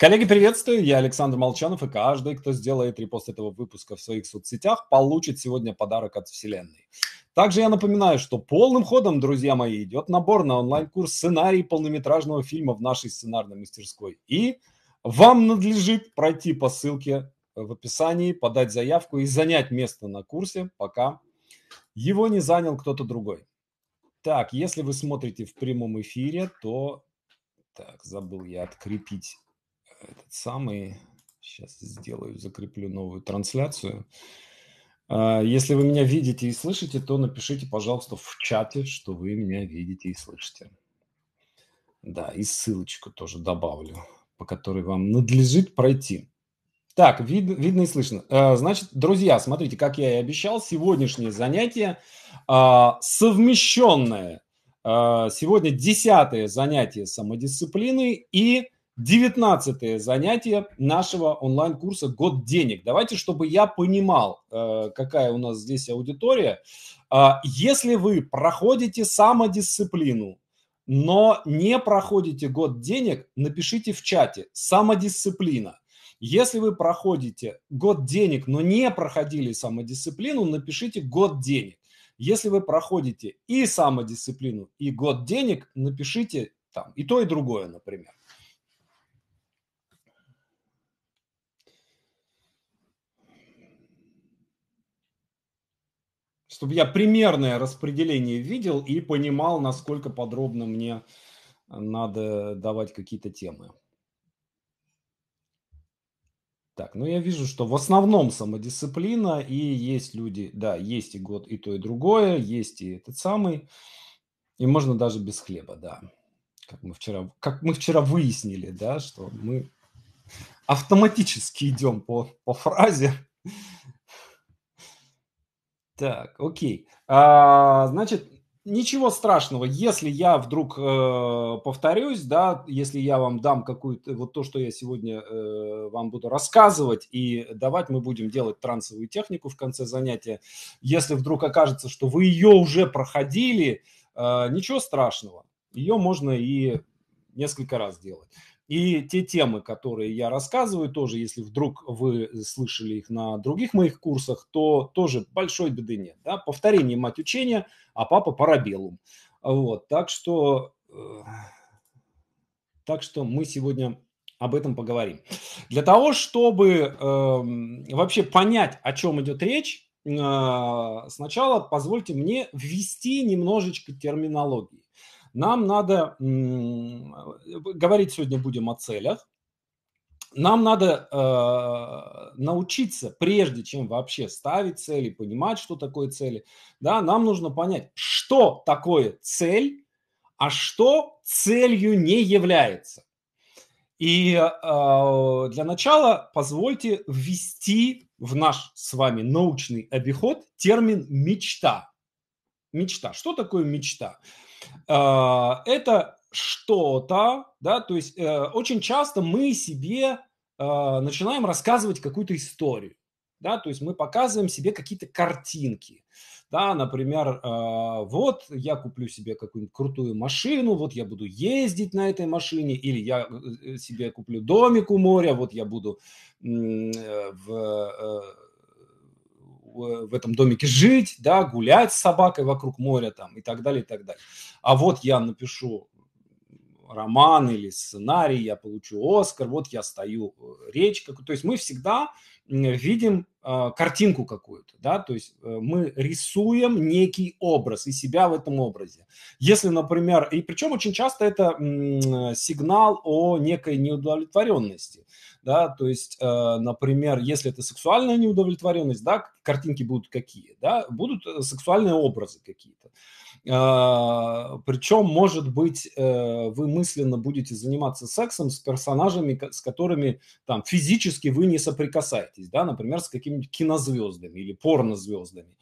Коллеги, приветствую. Я Александр Молчанов, и каждый, кто сделает репост этого выпуска в своих соцсетях, получит сегодня подарок от Вселенной. Также я напоминаю, что полным ходом, друзья мои, идет набор на онлайн-курс сценарий полнометражного фильма в нашей сценарной мастерской. И вам надлежит пройти по ссылке в описании, подать заявку и занять место на курсе, пока его не занял кто-то другой. Так, если вы смотрите в прямом эфире, то... Так, забыл я открепить этот самый, сейчас сделаю, закреплю новую трансляцию. А, если вы меня видите и слышите, то напишите, пожалуйста, в чате, что вы меня видите и слышите. Да, и ссылочку тоже добавлю, по которой вам надлежит пройти. Так, вид, видно и слышно. А, значит, друзья, смотрите, как я и обещал, сегодняшнее занятие а, совмещенное. Сегодня десятое занятие самодисциплины и 19 занятие нашего онлайн-курса «Год денег». Давайте, чтобы я понимал, э, какая у нас здесь аудитория. А, если вы проходите самодисциплину, но не проходите год денег, напишите в чате «самодисциплина». Если вы проходите год денег, но не проходили самодисциплину, напишите «год денег». Если вы проходите и самодисциплину, и год денег, напишите там и то, и другое, например. чтобы я примерное распределение видел и понимал, насколько подробно мне э, надо давать какие-то темы. Так, ну я вижу, что в основном самодисциплина и есть люди, да, есть и год и то, и другое, есть и этот самый, и можно даже без хлеба, да. Как мы вчера, как мы вчера выяснили, да, что мы автоматически идем по, по фразе, так, окей. А, значит, ничего страшного, если я вдруг э, повторюсь, да, если я вам дам какую-то, вот то, что я сегодня э, вам буду рассказывать и давать, мы будем делать трансовую технику в конце занятия. Если вдруг окажется, что вы ее уже проходили, э, ничего страшного, ее можно и несколько раз делать. И те темы, которые я рассказываю, тоже, если вдруг вы слышали их на других моих курсах, то тоже большой беды нет. Да? Повторение мать учения, а папа парабелум. Вот, так что, э, так что мы сегодня об этом поговорим. Для того, чтобы э, вообще понять, о чем идет речь, э, сначала позвольте мне ввести немножечко терминологии. Нам надо э, говорить сегодня будем о целях. Нам надо э, научиться, прежде чем вообще ставить цели, понимать, что такое цели, да, нам нужно понять, что такое цель, а что целью не является. И э, для начала позвольте ввести в наш с вами научный обиход термин мечта. Мечта. Что такое мечта? Э, это что-то, да, то есть э, очень часто мы себе э, начинаем рассказывать какую-то историю, да, то есть мы показываем себе какие-то картинки, да, например, вот я куплю себе какую-нибудь крутую машину, вот я буду ездить на этой машине, или я себе куплю домик у моря, вот я буду в Э, в этом домике жить, да, гулять с собакой вокруг моря там и так далее, и так далее. А вот я напишу роман или сценарий, я получу Оскар, вот я стою, э, речка. То есть мы всегда видим э, картинку какую-то, да, то есть э, мы рисуем некий образ и себя в этом образе. Если, например, и причем очень часто это м, сигнал о некой неудовлетворенности да, то есть, э, например, если это сексуальная неудовлетворенность, да, картинки будут какие, да, будут э, сексуальные образы какие-то. А, Причем, может быть, э, вы мысленно будете заниматься сексом с персонажами, с которыми там физически вы не соприкасаетесь, да, например, с какими-нибудь кинозвездами или порнозвездами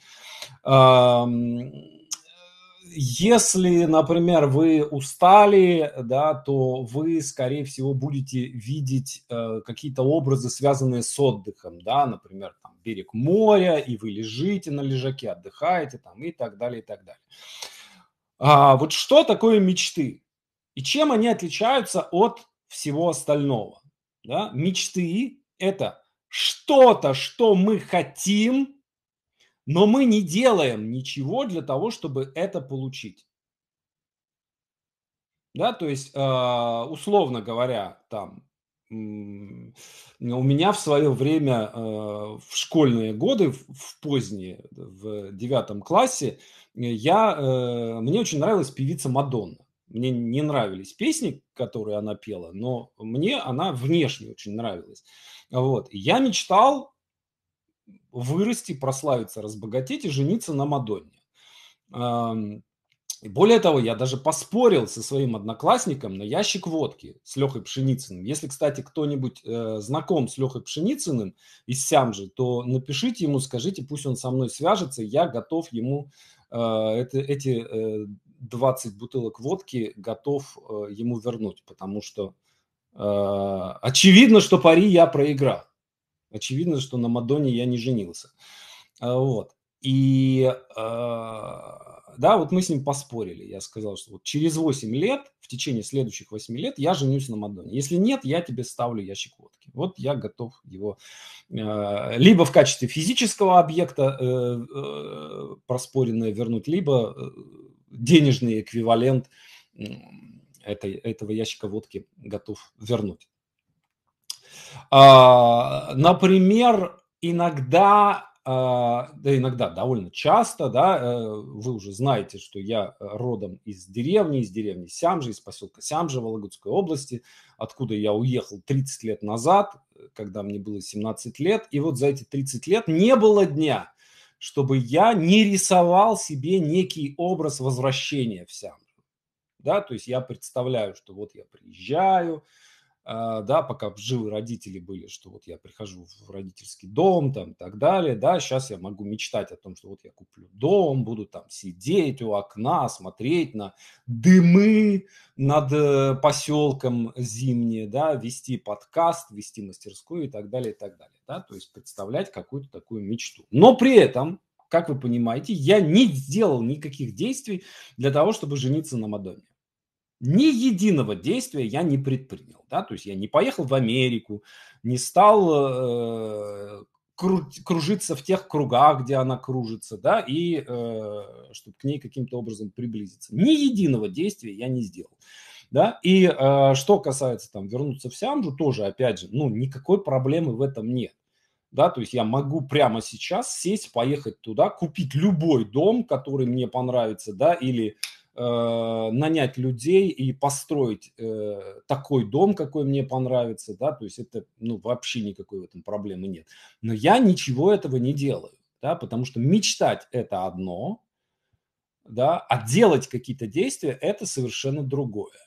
если, например, вы устали, да, то вы, скорее всего, будете видеть э, какие-то образы, связанные с отдыхом, да, например, там берег моря, и вы лежите на лежаке, отдыхаете, там и так далее, и так далее. А, вот что такое мечты и чем они отличаются от всего остального? Да? Мечты это что-то, что мы хотим но мы не делаем ничего для того, чтобы это получить. Да, то есть, а, условно говоря, там, у меня в свое время а, в школьные годы, в поздние, в девятом классе, э, я, э, мне очень нравилась певица Мадонна. Мне не нравились песни, которые она пела, но мне она внешне очень нравилась. Вот. Я мечтал вырасти, прославиться, разбогатеть и жениться на Мадонне. более того, я даже поспорил со своим одноклассником на ящик водки с Лехой Пшеницыным. Если, кстати, кто-нибудь э, знаком с Лехой Пшеницыным из Сямжи, то напишите ему, скажите, пусть он со мной свяжется, я готов ему э, это, эти э, 20 бутылок водки готов э, ему вернуть, потому что э, очевидно, что пари я проиграл. Очевидно, что на Мадонне я не женился. А, вот. И а, да, вот мы с ним поспорили. Я сказал, что вот через 8 лет, в течение следующих 8 лет я женюсь на Мадонне. Если нет, я тебе ставлю ящик водки. Вот я готов его а, либо в качестве физического объекта э, э проспоренное вернуть, либо э, денежный эквивалент этой, этого ящика водки готов вернуть. А, например, иногда а, да иногда довольно часто, да, э, вы уже знаете, что я родом из деревни, из деревни Сямжи, из поселка Сямжи Вологодской области, откуда я уехал 30 лет назад, когда мне было 17 лет, и вот за эти 30 лет не было дня, чтобы я не рисовал себе некий образ возвращения в Сямжу, да, то есть я представляю, что вот я приезжаю, а, да, пока живы родители были, что вот я прихожу в родительский дом, там, и так далее, да, сейчас я могу мечтать о том, что вот я куплю дом, буду там сидеть у окна, смотреть на дымы над э, поселком зимние, да, вести подкаст, вести мастерскую и так далее, и так далее, да, то есть представлять какую-то такую мечту. Но при этом, как вы понимаете, я не сделал никаких действий для того, чтобы жениться на Мадонне. Ни единого действия я не предпринял, да, то есть я не поехал в Америку, не стал э, кружиться в тех кругах, где она кружится, да, и э, чтобы к ней каким-то образом приблизиться. Ни единого действия я не сделал. Да? И э, что касается там вернуться в Сямджу, тоже, опять же, ну, никакой проблемы в этом нет. Да, то есть я могу прямо сейчас сесть, поехать туда, купить любой дом, который мне понравится, да, или Э, нанять людей и построить э, такой дом, какой мне понравится, да, то есть это, ну, вообще никакой в этом проблемы нет. Но я ничего этого не делаю, да, потому что мечтать – это одно, да, а делать какие-то действия – это совершенно другое.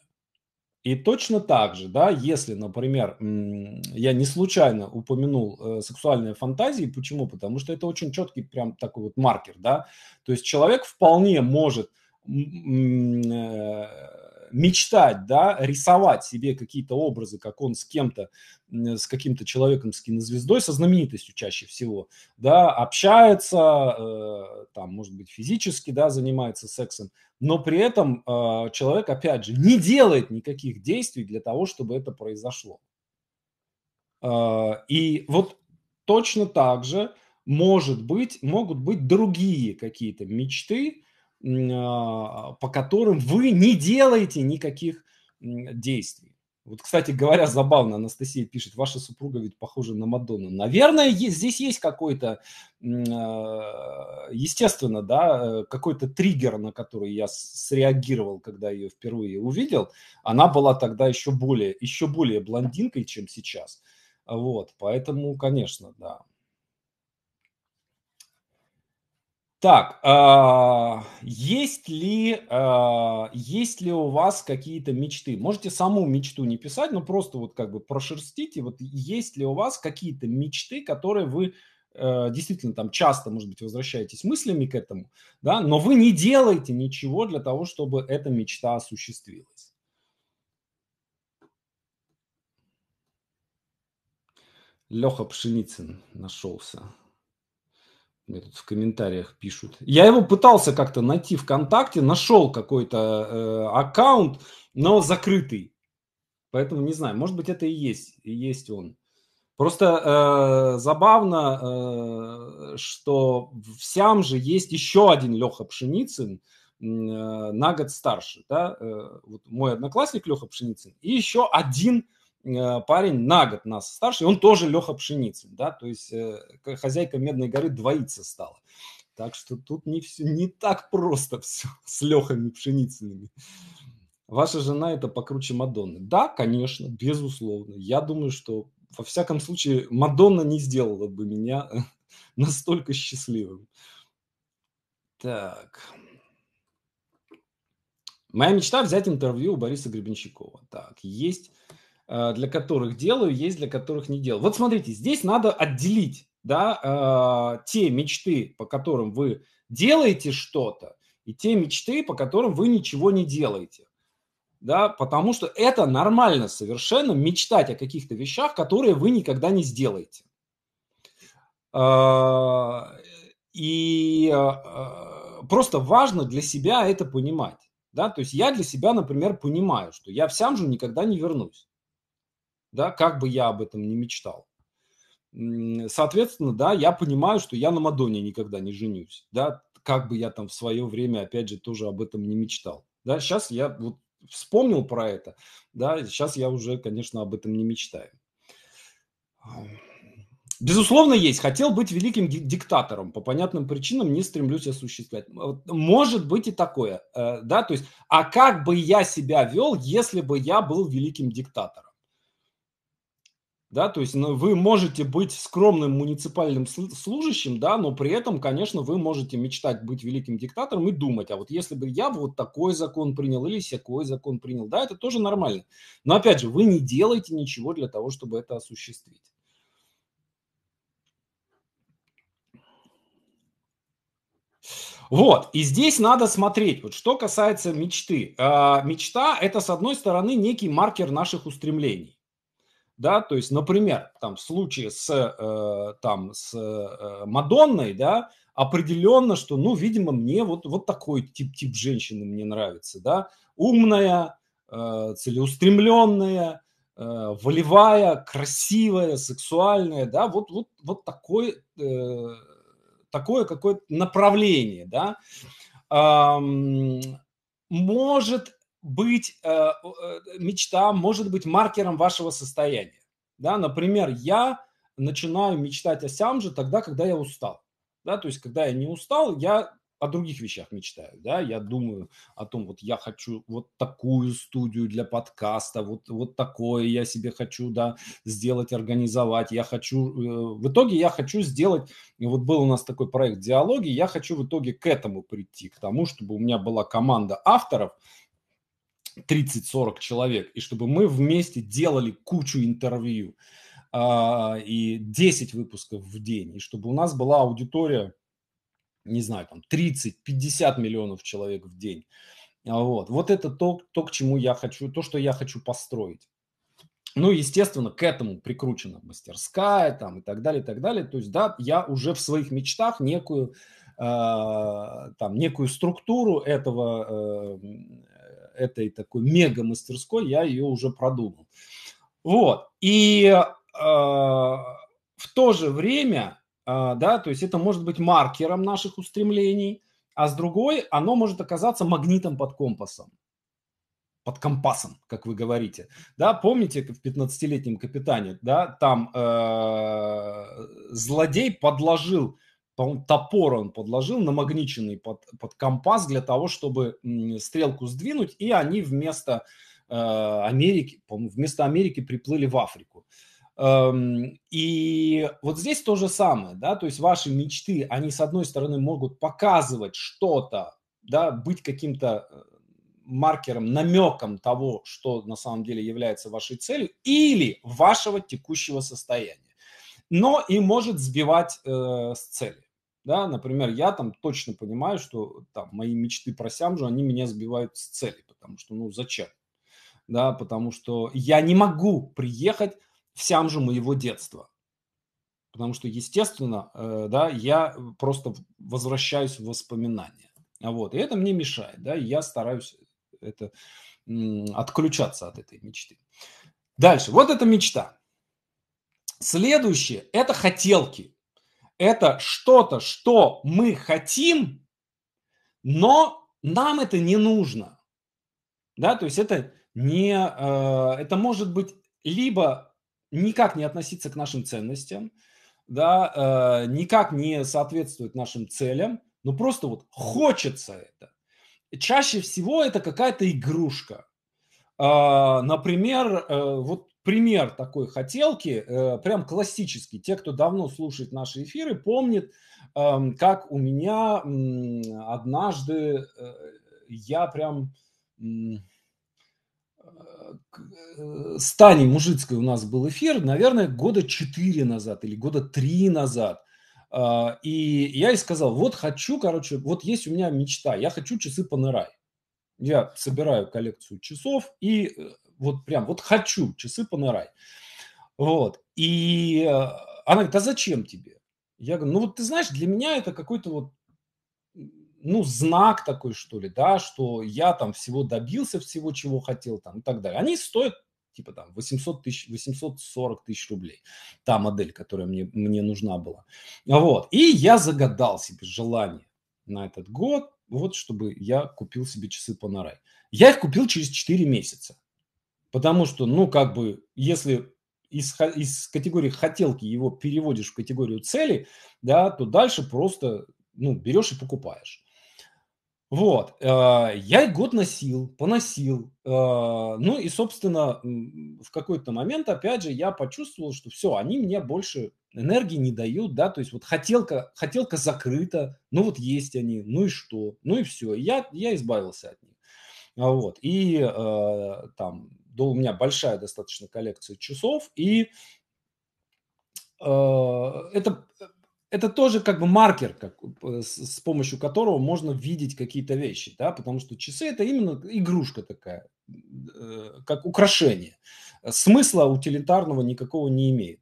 И точно так же, да, если, например, я не случайно упомянул э, сексуальные фантазии, почему? Потому что это очень четкий прям такой вот маркер, да, то есть человек вполне может Э, мечтать, да, рисовать себе какие-то образы, как он с кем-то, с каким-то человеком, с кинозвездой, со знаменитостью чаще всего, да, общается, э, там, может быть, физически, да, занимается сексом, но при этом э, человек, опять же, не делает никаких действий для того, чтобы это произошло. Э, и вот точно так же, может быть, могут быть другие какие-то мечты, а, по которым вы не делаете никаких действий. Вот, кстати говоря, забавно, Анастасия пишет, ваша супруга ведь похожа на Мадонну. Наверное, есть, здесь есть какой-то, а, естественно, да, э, какой-то триггер, на который я среагировал, когда ее впервые увидел. Она была тогда еще более, еще более блондинкой, чем сейчас. Вот, поэтому, конечно, да. Так, а, есть ли а, есть ли у вас какие-то мечты? Можете саму мечту не писать, но просто вот как бы прошерстите. Вот есть ли у вас какие-то мечты, которые вы э, действительно там часто, может быть, возвращаетесь мыслями к этому, да? Но вы не делаете ничего для того, чтобы эта мечта осуществилась. Леха Пшеницын нашелся. Мне тут в комментариях пишут. Я его пытался как-то найти ВКонтакте, нашел какой-то э, аккаунт, но закрытый. Поэтому не знаю, может быть, это и есть, и есть он. Просто э, забавно, э, что в Сям же есть еще один Леха Пшеницын э, на год старше. Да? Э, вот мой одноклассник Леха Пшеницын и еще один Э, парень на год нас старше, и он тоже Леха Пшеницын, да, то есть э, хозяйка Медной горы двоится стала. Так что тут не, все, не так просто все с Лехами Пшеницынами. Ваша жена это покруче Мадонны. Да, конечно, безусловно. Я думаю, что во всяком случае Мадонна не сделала бы меня настолько счастливым. Так. Моя мечта взять интервью у Бориса Гребенщикова. Так, есть Э, для которых делаю, есть для которых не делаю. Вот смотрите, здесь надо отделить да, э, те мечты, по которым вы делаете что-то, и те мечты, по которым вы ничего не делаете. Да, потому что это нормально совершенно мечтать о каких-то вещах, которые вы никогда не сделаете. Э, и просто важно для себя это понимать. Да? То есть я для себя, например, понимаю, что я в Сямжу никогда не вернусь да, как бы я об этом не мечтал. Соответственно, да, я понимаю, что я на Мадоне никогда не женюсь, да, как бы я там в свое время, опять же, тоже об этом не мечтал, да, сейчас я вот вспомнил про это, да, сейчас я уже, конечно, об этом не мечтаю. Безусловно, есть. Хотел быть великим диктатором. По понятным причинам не стремлюсь осуществлять. Может быть и такое. Э, да, то есть, а как бы я себя вел, если бы я был великим диктатором? Да, то есть ну, вы можете быть скромным муниципальным служащим, да, но при этом, конечно, вы можете мечтать быть великим диктатором и думать, а вот если бы я вот такой закон принял или всякой закон принял, да, это тоже нормально. Но опять же, вы не делаете ничего для того, чтобы это осуществить. Вот, и здесь надо смотреть, вот что касается мечты. А, мечта – это, с одной стороны, некий маркер наших устремлений да, то есть, например, там в случае с, э, там, с э, Мадонной, да, определенно, что, ну, видимо, мне вот, вот такой тип, тип женщины мне нравится, да, умная, э, целеустремленная, э, волевая, красивая, сексуальная, да, вот, вот, вот такой, э, такое какое-то направление, да, может быть э, э, мечта, может быть маркером вашего состояния. Да, например, я начинаю мечтать о сямже тогда, когда я устал. Да, то есть, когда я не устал, я о других вещах мечтаю, да, я думаю о том, вот я хочу вот такую студию для подкаста, вот, вот такое я себе хочу, да, сделать, организовать, я хочу, э, в итоге я хочу сделать, вот был у нас такой проект «Диалоги», я хочу в итоге к этому прийти, к тому, чтобы у меня была команда авторов, 30-40 человек, и чтобы мы вместе делали кучу интервью э, и 10 выпусков в день, и чтобы у нас была аудитория, не знаю, там 30-50 миллионов человек в день. А вот, вот это то, то, к чему я хочу, то, что я хочу построить. Ну, естественно, к этому прикручена мастерская там и так далее, и так далее. То есть, да, я уже в своих мечтах некую, э, там, некую структуру этого, э, этой такой мега-мастерской, я ее уже продумал. Вот. И э, в то же время, э, да, то есть это может быть маркером наших устремлений, а с другой оно может оказаться магнитом под компасом под компасом, как вы говорите. Да, помните в 15-летнем капитане, да, там э, злодей подложил по-моему, топор он подложил, намагниченный под, под компас для того, чтобы стрелку сдвинуть, и они вместо э, Америки, вместо Америки приплыли в Африку. Эм, и вот здесь то же самое, да, то есть ваши мечты, они с одной стороны могут показывать что-то, да, быть каким-то э, маркером, намеком того, что на самом деле является вашей целью или вашего текущего состояния но и может сбивать э, с цели. Да, например, я там точно понимаю, что там мои мечты про Сямжу, они меня сбивают с цели, потому что, ну, зачем? Да, потому что я не могу приехать в Сямжу моего детства. Потому что, естественно, э, да, я просто возвращаюсь в воспоминания. А Вот, и это мне мешает, да, и я стараюсь это отключаться от этой мечты. Дальше, вот это мечта. Следующее – это хотелки это что-то, что мы хотим, но нам это не нужно. Да, то есть это не, э, это может быть либо никак не относиться к нашим ценностям, да, э, никак не соответствует нашим целям, но просто вот хочется это. Чаще всего это какая-то игрушка. Э, например, вот пример такой хотелки, э, прям классический. Те, кто давно слушает наши эфиры, помнят, эм, как у меня однажды э, я прям э, Стани Мужицкой у нас был эфир, наверное, года 4 назад или года 3 назад. И я ей сказал, вот хочу, короче, вот есть у меня мечта, я хочу часы Панерай. Я собираю коллекцию часов и вот прям, вот хочу часы Панерай. Вот. И э, она говорит, а зачем тебе? Я говорю, ну вот ты знаешь, для меня это какой-то вот ну, знак такой, что ли, да, что я там всего добился, всего, чего хотел там и так далее. Они стоят типа там 800 тысяч, 840 тысяч рублей, та модель, которая мне, мне нужна была. Вот, и я загадал себе желание на этот год, вот чтобы я купил себе часы Панарай. Я их купил через 4 месяца. Потому что, ну, как бы, если из, из категории хотелки его переводишь в категорию цели, да, то дальше просто, ну, берешь и покупаешь. Вот, э, я год носил, поносил, э, ну и, собственно, в какой-то момент, опять же, я почувствовал, что все, они мне больше энергии не дают, да, то есть вот хотелка, хотелка закрыта, ну вот есть они, ну и что, ну и все, я, я избавился от них. А вот, и э, там да, у меня большая достаточно коллекция часов, и а, это, это тоже как бы маркер, как, э, с, помощью которого можно видеть какие-то вещи, да, потому что часы это именно игрушка такая, э, как украшение. Смысла утилитарного никакого не имеет.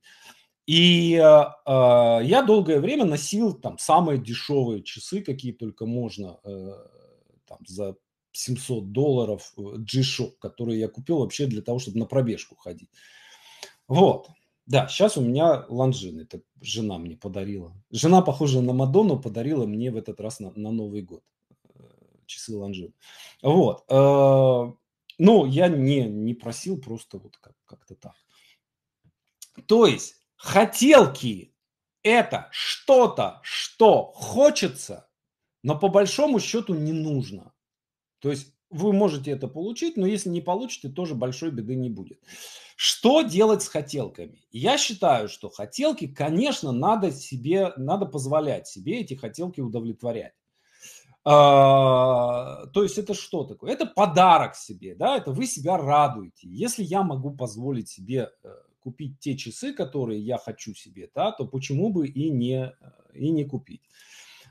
И э, я долгое время носил там самые дешевые часы, какие только можно, э, там за 700 долларов G-Shock, э, который я купил вообще для того, чтобы на пробежку ходить. Вот. Да, сейчас у меня лонжины. Это жена мне подарила. Жена, похожая на Мадонну, подарила мне в этот раз на, на Новый год э, часы лонжин. Вот. Э, ну, я не, не просил, просто вот как- как-то так. То есть хотелки – это что-то, что хочется, но по большому счету не нужно. То есть вы можете это получить, но если не получите, тоже большой беды не будет. Что делать с хотелками? Я считаю, что хотелки, конечно, надо себе, надо позволять себе эти хотелки удовлетворять. А, то есть это что такое? Это подарок себе, да, это вы себя радуете. Если я могу позволить себе э, купить те часы, которые я хочу себе, да, то почему бы и не, э, и не купить.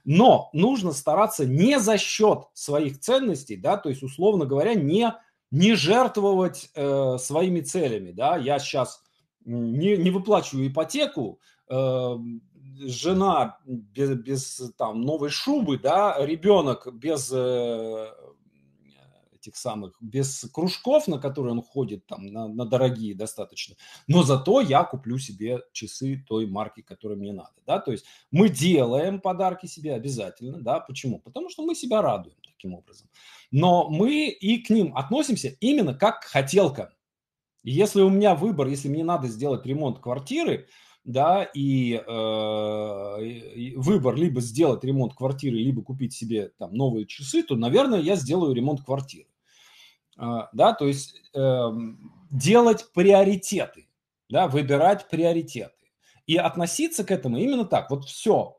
Но нужно стараться не за счет своих ценностей, да, то есть, условно говоря, не, не жертвовать э, своими целями. Да. Я сейчас не, не выплачиваю ипотеку, э, жена без, без там, новой шубы, да, ребенок без э, этих самых, без кружков, на которые он ходит там, на, на дорогие достаточно, но зато я куплю себе часы той марки, которая мне надо, да, то есть мы делаем подарки себе обязательно, да, почему? Потому что мы себя радуем таким образом, но мы и к ним относимся именно как к хотелкам, и если у меня выбор, если мне надо сделать ремонт квартиры, да, и э, выбор либо сделать ремонт квартиры, либо купить себе там новые часы, то, наверное, я сделаю ремонт квартиры. А, да, то есть эм, делать приоритеты, да, выбирать приоритеты и относиться к этому именно так. Вот все,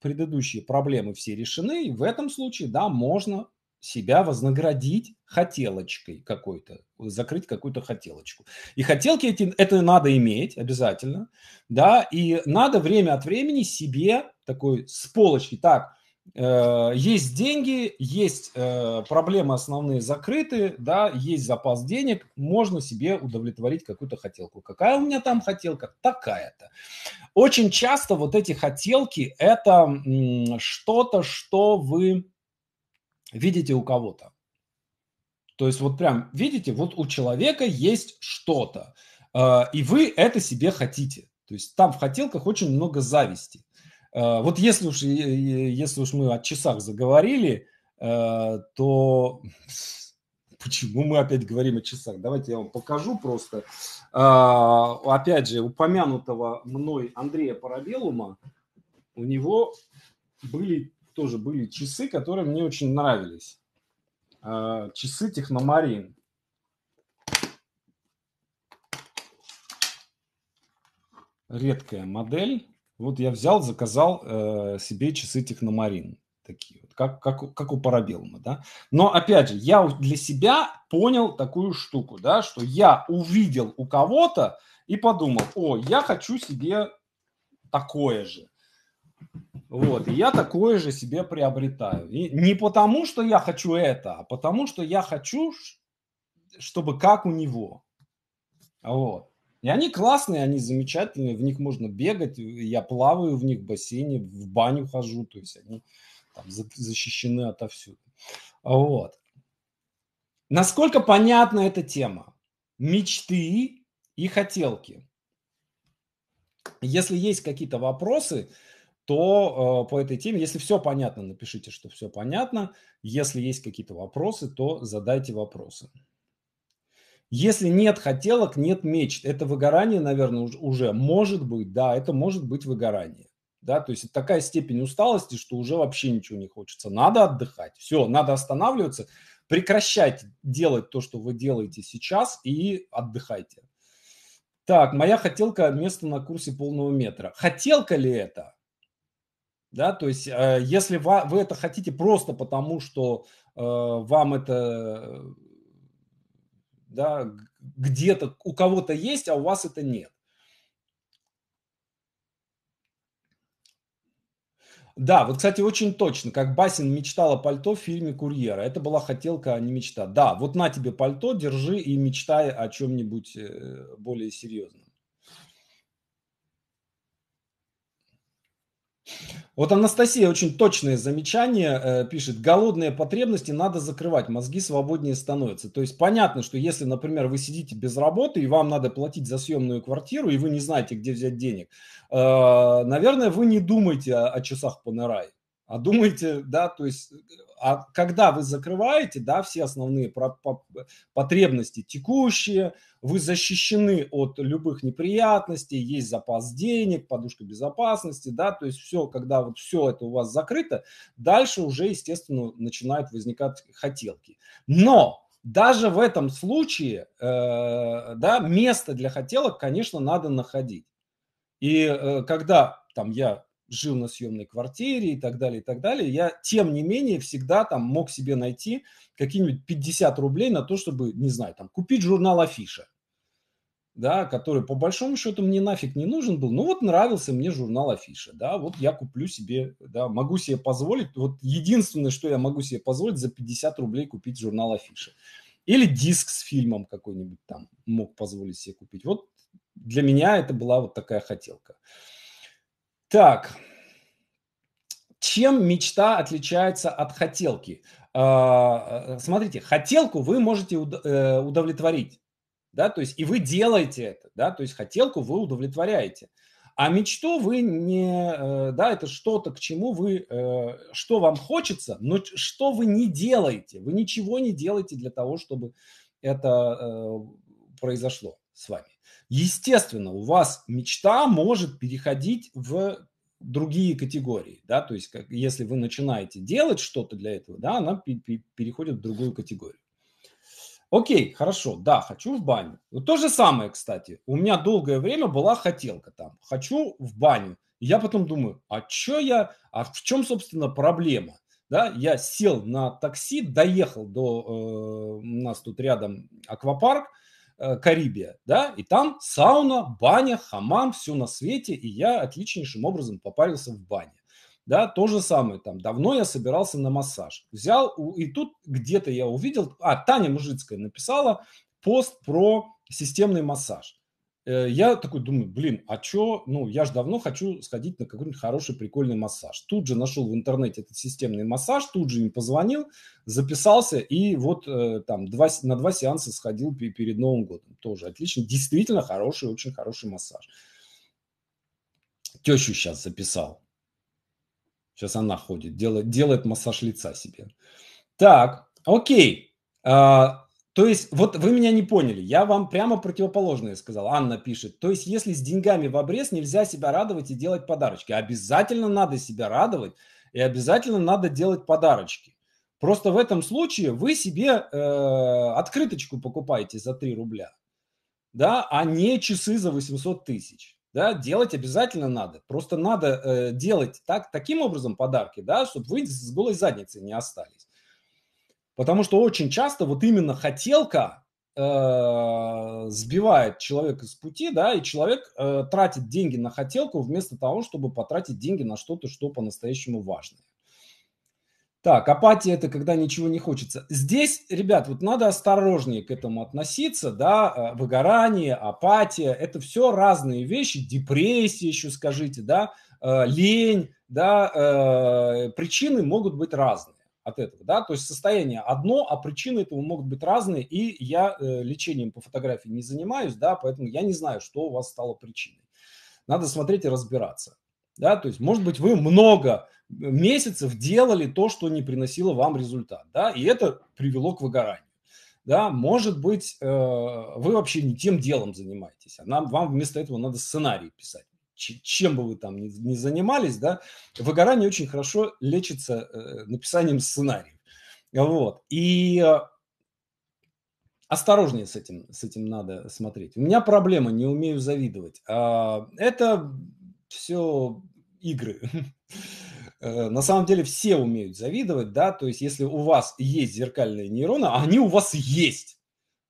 предыдущие проблемы все решены, и в этом случае, да, можно себя вознаградить хотелочкой какой-то, закрыть какую-то хотелочку. И хотелки эти, это надо иметь обязательно, да, и надо время от времени себе такой с полочки, так, Э, есть деньги, есть э, проблемы основные закрыты, да, есть запас денег, можно себе удовлетворить какую-то хотелку. Какая у меня там хотелка? Такая-то. Очень часто вот эти хотелки – это что-то, что вы видите у кого-то. То есть вот прям, видите, вот у человека есть что-то, э, и вы это себе хотите. То есть там в хотелках очень много зависти. Э, вот если уж, если уж мы о часах заговорили, э, то почему мы опять говорим о часах? Давайте я вам покажу просто. Э, опять же, упомянутого мной Андрея Парабелума, у него были тоже были часы, которые мне очень нравились. Часы Техномарин. Редкая модель. Вот я взял, заказал э, себе часы Техномарин. Такие вот, как, как, как у Парабелма, да. Но, опять же, я для себя понял такую штуку, да, что я увидел у кого-то и подумал, о, я хочу себе такое же. Вот, и я такое же себе приобретаю. И не потому, что я хочу это, а потому, что я хочу, чтобы как у него. Вот. И они классные, они замечательные, в них можно бегать, я плаваю в них в бассейне, в баню хожу, то есть они там, защищены отовсюду. Вот. Насколько понятна эта тема? Мечты и хотелки. Если есть какие-то вопросы, то э, по этой теме, если все понятно, напишите, что все понятно. Если есть какие-то вопросы, то задайте вопросы. Если нет хотелок, нет мечт. Это выгорание, наверное, уже может быть, да, это может быть выгорание. Да, то есть такая степень усталости, что уже вообще ничего не хочется. Надо отдыхать. Все, надо останавливаться, прекращать делать то, что вы делаете сейчас, и отдыхайте. Так, моя хотелка место на курсе полного метра. Хотелка ли это? Да, то есть, э, если вы это хотите просто потому, что э, вам это э, да, где-то у кого-то есть, а у вас это нет. Да, вот, кстати, очень точно, как Басин мечтал о пальто в фильме «Курьера». Это была хотелка, а не мечта. Да, вот на тебе пальто, держи и мечтай о чем-нибудь э, более серьезном. Вот Анастасия очень точное замечание э, пишет. Голодные потребности надо закрывать, мозги свободнее становятся. То есть понятно, что если, например, вы сидите без работы и вам надо платить за съемную квартиру, и вы не знаете, где взять денег, э, наверное, вы не думаете о, о часах по а думаете, да, то есть а когда вы закрываете, да, все основные потребности текущие, вы защищены от любых неприятностей, есть запас денег, подушка безопасности, да, то есть все, когда вот все это у вас закрыто, дальше уже, естественно, начинают возникать хотелки. Но даже в этом случае, э, да, место для хотелок, конечно, надо находить. И э, когда там я жил на съемной квартире и так далее, и так далее, я, тем не менее, всегда там мог себе найти какие-нибудь 50 рублей на то, чтобы, не знаю, там, купить журнал «Афиша», да, который по большому счету мне нафиг не нужен был, Ну вот нравился мне журнал «Афиша», да, вот я куплю себе, да, могу себе позволить, вот единственное, что я могу себе позволить, за 50 рублей купить журнал «Афиша». Или диск с фильмом какой-нибудь там мог позволить себе купить. Вот для меня это была вот такая хотелка. Так, чем мечта отличается от хотелки? А, э, смотрите, хотелку вы можете э, удовлетворить, да, то есть и вы делаете это, да, то есть хотелку вы удовлетворяете. А мечту вы не, э, да, это что-то, к чему вы, что вам хочется, но что вы не делаете, вы ничего не делаете для того, чтобы это произошло с вами. Естественно, у вас мечта может переходить в другие категории, да, то есть как, если вы начинаете делать что-то для этого, да, она переходит в другую категорию. Окей, хорошо, да, хочу в баню. Но то же самое, кстати, у меня долгое время была хотелка там, хочу в баню. я потом думаю, а чё я, а в чем, собственно, проблема? Да, я сел на такси, доехал до, э, у нас тут рядом аквапарк, Э, Карибия, да, и там сауна, баня, хамам, все на свете, и я отличнейшим образом попарился в бане. Да, то же самое, там, давно я собирался на массаж. Взял, и тут где-то я увидел, а, Таня Мужицкая написала пост про системный массаж. Э, я такой думаю, блин, а чё, ну, я же давно хочу сходить на какой-нибудь хороший прикольный массаж. Тут же нашел в интернете этот системный массаж, тут же им позвонил, записался и вот э, там два, на два сеанса сходил перед Новым годом. Тоже отлично, действительно хороший, очень хороший массаж. Тещу сейчас записал. Сейчас она ходит, делает, делает массаж лица себе. Так, окей. А, то есть, вот вы меня не поняли, я вам прямо противоположное сказал. Анна пишет, то есть, если с деньгами в обрез, нельзя себя радовать и делать подарочки. Обязательно надо себя радовать и обязательно надо делать подарочки. Просто в этом случае вы себе э, открыточку покупаете за 3 рубля, да, а не часы за 800 тысяч. Да, делать обязательно надо. Просто надо э, делать так, таким образом подарки, да, чтобы вы с голой задницей не остались. Потому что очень часто вот именно хотелка э, сбивает человека с пути, да, и человек э, тратит деньги на хотелку вместо того, чтобы потратить деньги на что-то, что по-настоящему важное. Так, апатия это когда ничего не хочется. Здесь, ребят, вот надо осторожнее к этому относиться, да, э, выгорание, апатия, это все разные вещи, депрессия еще скажите, да, э, лень, да, э, причины могут быть разные от этого, да, то есть состояние одно, а причины этого могут быть разные, и я э, лечением по фотографии не занимаюсь, да, поэтому я не знаю, что у вас стало причиной. Надо смотреть и разбираться, да, то есть, может быть, вы много э, месяцев делали то, что не приносило вам результат, да, и это привело к выгоранию. Да, может быть, э, вы вообще не тем делом занимаетесь, а нам, вам вместо этого надо сценарий писать чем бы вы там ни, занимались, да, выгорание очень хорошо лечится э, написанием сценариев. Вот. И э, осторожнее с этим, с этим надо смотреть. У меня проблема, не умею завидовать. А, это все игры. Э, на самом деле все умеют завидовать, да, то есть если у вас есть зеркальные нейроны, а они у вас есть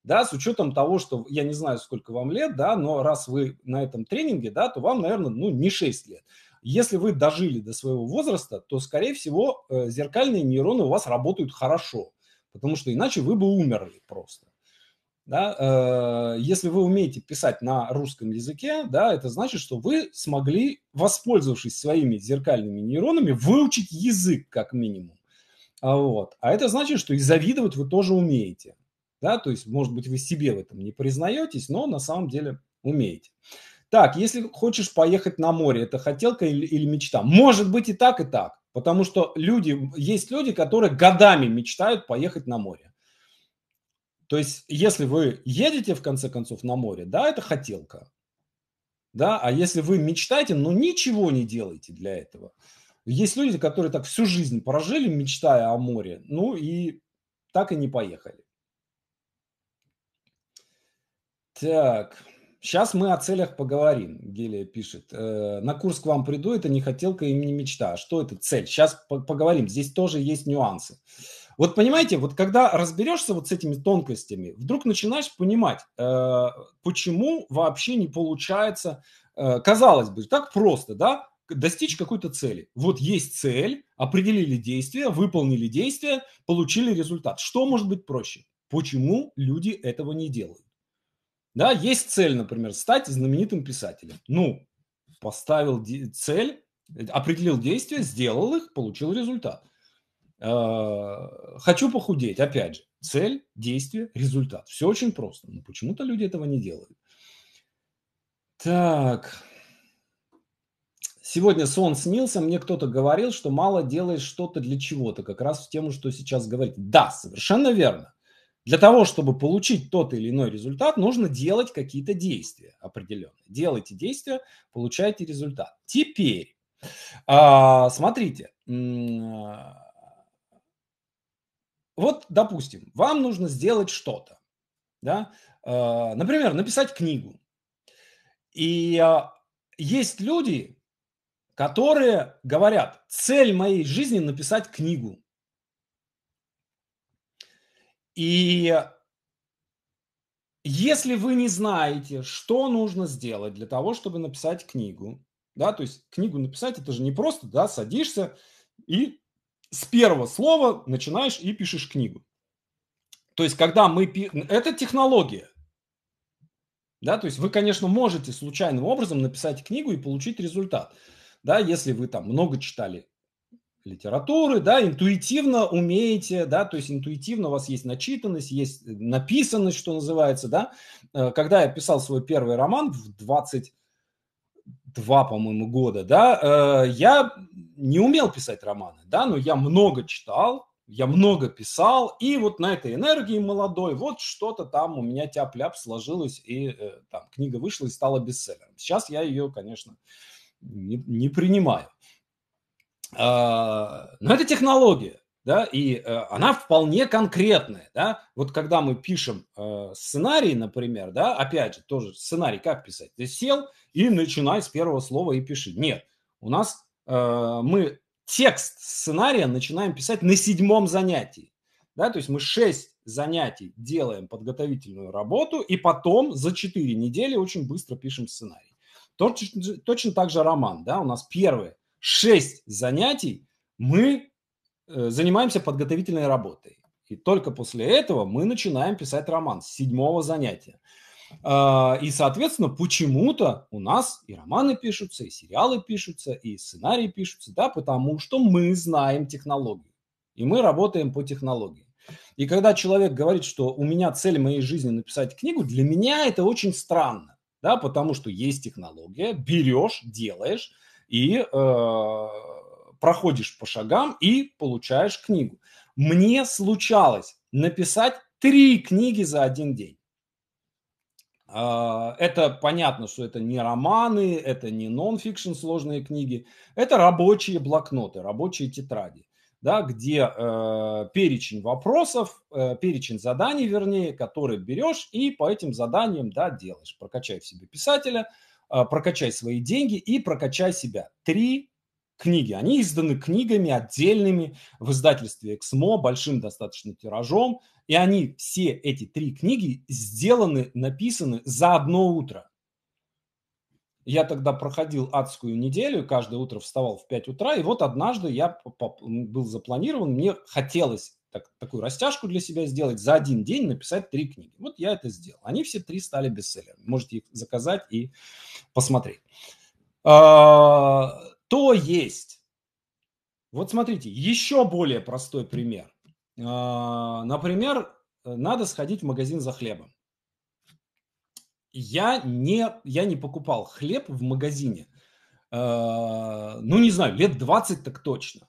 да, с учетом того, что я не знаю, сколько вам лет, да, но раз вы на этом тренинге, да, то вам, наверное, ну, не 6 лет. Если вы дожили до своего возраста, то, скорее всего, э, зеркальные нейроны у вас работают хорошо, потому что иначе вы бы умерли просто. Да, э, если вы умеете писать на русском языке, да, это значит, что вы смогли, воспользовавшись своими зеркальными нейронами, выучить язык как минимум. А, вот. а это значит, что и завидовать вы тоже умеете. Да? То есть, может быть, вы себе в этом не признаетесь, но на самом деле умеете. Так, если хочешь поехать на море, это хотелка или, или мечта? Может быть и так, и так. Потому что люди, есть люди, которые годами мечтают поехать на море. То есть, если вы едете, в конце концов, на море, да, это хотелка. Да, а если вы мечтаете, но ничего не делаете для этого. Есть люди, которые так всю жизнь прожили, мечтая о море, ну и так и не поехали. Так, сейчас мы о целях поговорим, Гелия пишет. Э, На курс к вам приду, это не хотелка и не мечта. А что это цель? Сейчас поговорим, здесь тоже есть нюансы. Вот понимаете, вот когда разберешься вот с этими тонкостями, вдруг начинаешь понимать, э, почему вообще не получается, э, казалось бы, так просто, да, достичь какой-то цели. Вот есть цель, определили действия, выполнили действия, получили результат. Что может быть проще? Почему люди этого не делают? Да, есть цель, например, стать знаменитым писателем. Ну, поставил цель, определил действия, сделал их, получил результат. А, хочу похудеть, опять же, цель, действие, результат. Все очень просто, но почему-то люди этого не делают. Так. Сегодня сон снился, мне кто-то говорил, что мало делаешь что-то для чего-то, как раз в тему, что сейчас говорить. Да, совершенно верно. Для того, чтобы получить тот или иной результат, нужно делать какие-то действия определенные. Делайте действия, получайте результат. Теперь, а, смотрите, вот, допустим, вам нужно сделать что-то, да? А, например, написать книгу. И а, есть люди, которые говорят, цель моей жизни написать книгу. И если вы не знаете, что нужно сделать для того, чтобы написать книгу, да, то есть книгу написать, это же не просто, да, садишься и с первого слова начинаешь и пишешь книгу. То есть, когда мы... Это технология. Да, то есть вы, конечно, можете случайным образом написать книгу и получить результат. Да, если вы там много читали литературы, да, интуитивно умеете, да, то есть интуитивно у вас есть начитанность, есть написанность, что называется, да. Э, когда я писал свой первый роман в 22, по-моему, года, да, э, я не умел писать романы, да, но я много читал, я много писал, и вот на этой энергии молодой, вот что-то там у меня тяп-ляп сложилось, и э, там книга вышла и стала бестселлером. Сейчас я ее, конечно, не, не принимаю. А, но это технология, да, и э, она вполне конкретная, да. Вот когда мы пишем э, сценарий, например, да, опять же, тоже сценарий как писать? Ты сел и начинай с первого слова и пиши. Нет, у нас э, мы текст сценария начинаем писать на седьмом занятии, да, то есть мы шесть занятий делаем подготовительную работу, и потом за четыре недели очень быстро пишем сценарий. Точно, точно так же роман, да, у нас первое – 6 занятий мы э, занимаемся подготовительной работой. И только после этого мы начинаем писать роман с седьмого занятия. А, и, соответственно, почему-то у нас и романы пишутся, и сериалы пишутся, и сценарии пишутся, да, потому что мы знаем технологию, и мы работаем по технологии. И когда человек говорит, что у меня цель моей жизни написать книгу, для меня это очень странно, да, потому что есть технология, берешь, делаешь, и э, проходишь по шагам и получаешь книгу. Мне случалось написать три книги за один день. А, это понятно, что это не романы, это не нон-фикшн сложные книги, это рабочие блокноты, рабочие тетради, да, где э, перечень вопросов, э, перечень заданий, вернее, которые берешь и по этим заданиям да, делаешь. Прокачай в себе писателя, а, прокачай свои деньги и прокачай себя. Три книги. Они изданы книгами отдельными в издательстве «Эксмо», большим достаточно тиражом. И они все эти три книги сделаны, написаны за одно утро. Я тогда проходил адскую неделю, каждое утро вставал в 5 утра, и вот однажды я был запланирован, мне хотелось так, такую растяжку для себя сделать, за один день написать три книги. Вот я это сделал. Они все три стали бестселлерами. Можете их заказать и посмотреть. А, то есть, вот смотрите, еще более простой пример. А, например, надо сходить в магазин за хлебом. Я не, я не покупал хлеб в магазине. А, ну, не знаю, лет 20 так точно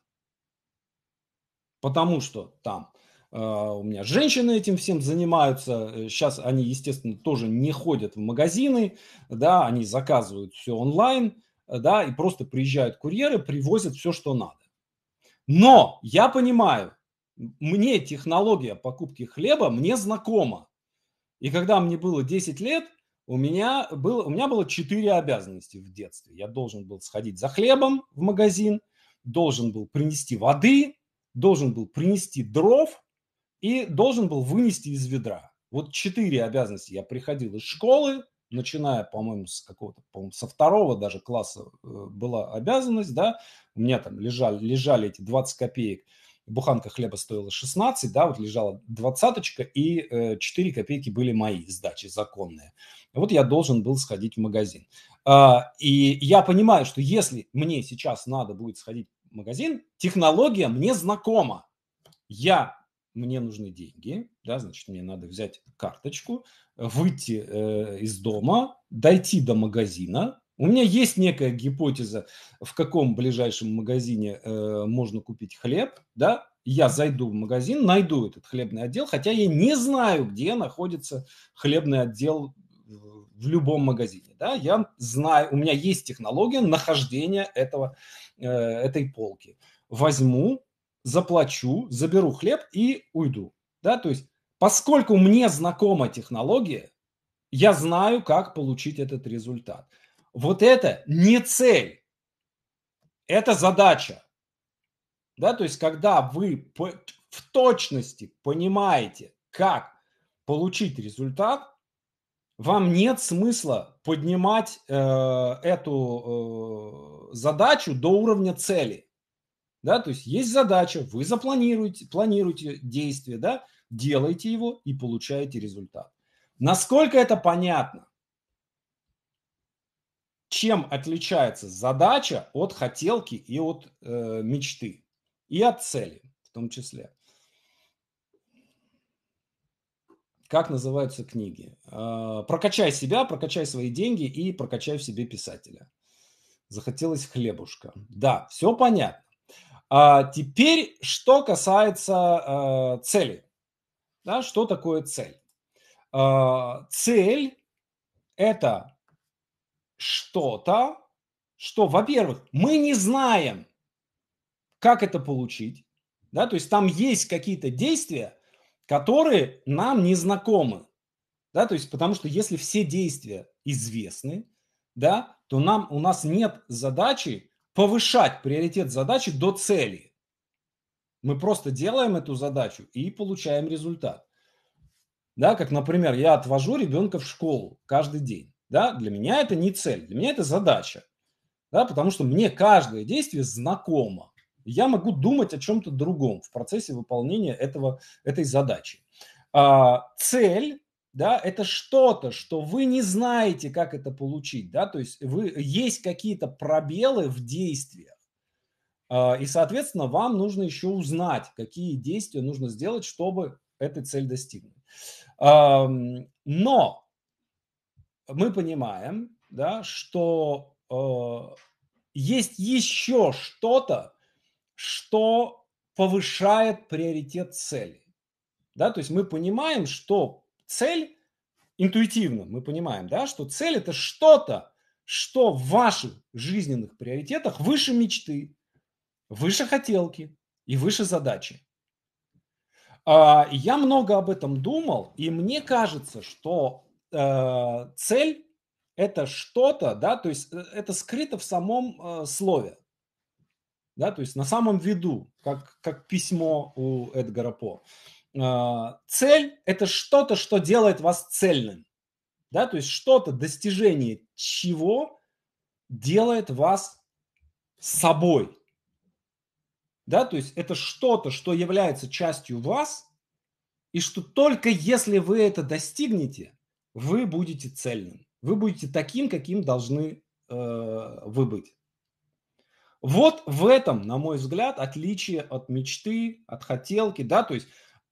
потому что там э, у меня женщины этим всем занимаются. Сейчас э, они, естественно, тоже не ходят в магазины, да, они заказывают все онлайн, да, и просто приезжают курьеры, привозят все, что надо. Но я понимаю, мне технология покупки хлеба мне знакома. И когда мне было 10 лет, у меня, было, у меня было 4 обязанности в детстве. Я должен был сходить за хлебом в магазин, должен был принести воды, должен был принести дров и должен был вынести из ведра. Вот четыре обязанности. Я приходил из школы, начиная, по-моему, с какого-то, по моему со второго даже класса э, была обязанность, да, у меня там лежали, лежали эти 20 копеек, буханка хлеба стоила 16, да, вот лежала двадцаточка, и э, 4 копейки были мои сдачи законные. Вот я должен был сходить в магазин. А, и я понимаю, что если мне сейчас надо будет сходить магазин, технология мне знакома. Я, мне нужны деньги, да, значит, мне надо взять карточку, выйти э, из дома, дойти до магазина. У меня есть некая гипотеза, в каком ближайшем магазине э, можно купить хлеб, да, я зайду в магазин, найду этот хлебный отдел, хотя я не знаю, где находится хлебный отдел в любом магазине. Да? Я знаю, у меня есть технология нахождения этого Э, этой полки. Возьму, заплачу, заберу хлеб и уйду. Да, то есть, поскольку мне знакома технология, я знаю, как получить этот результат. Вот это не цель, это задача. Да, то есть, когда вы в точности понимаете, как получить результат, вам нет смысла поднимать э, эту э, задачу до уровня цели. Да, то есть есть задача, вы запланируете, планируете действие, да, делаете его и получаете результат. Насколько это понятно? Чем отличается задача от хотелки и от э, мечты, и от цели в том числе? как называются книги. А, прокачай себя, прокачай свои деньги и прокачай в себе писателя. Захотелось хлебушка. Да, все понятно. А теперь, что касается а, цели. Да, что такое цель? А, цель это что-то, что, во-первых, мы не знаем, как это получить. Да, то есть там есть какие-то действия, которые нам не знакомы. Да, то есть, потому что если все действия известны, да, то нам, у нас нет задачи повышать приоритет задачи до цели. Мы просто делаем эту задачу и получаем результат. Да, как, например, я отвожу ребенка в школу каждый день. Да, для меня это не цель, для меня это задача. Да, потому что мне каждое действие знакомо я могу думать о чем-то другом в процессе выполнения этого, этой задачи. А, цель да, это что-то, что вы не знаете, как это получить, да, то есть вы, есть какие-то пробелы в действиях, а, и, соответственно, вам нужно еще узнать, какие действия нужно сделать, чтобы этой цель достигнуть. Но мы понимаем, да, что а, есть еще что-то, что повышает приоритет цели. Да, то есть мы понимаем, что цель интуитивно, мы понимаем, да, что цель это что-то, что в ваших жизненных приоритетах выше мечты, выше хотелки и выше задачи. А, я много об этом думал, и мне кажется, что э, цель это что-то, да, то есть э, это скрыто в самом э, слове да, то есть на самом виду, как, как письмо у Эдгара По. А, цель – это что-то, что делает вас цельным, да, то есть что-то, достижение чего делает вас собой, да, то есть это что-то, что является частью вас, и что только если вы это достигнете, вы будете цельным, вы будете таким, каким должны э, вы быть. Вот в этом, на мой взгляд, отличие от мечты, от хотелки, да, то есть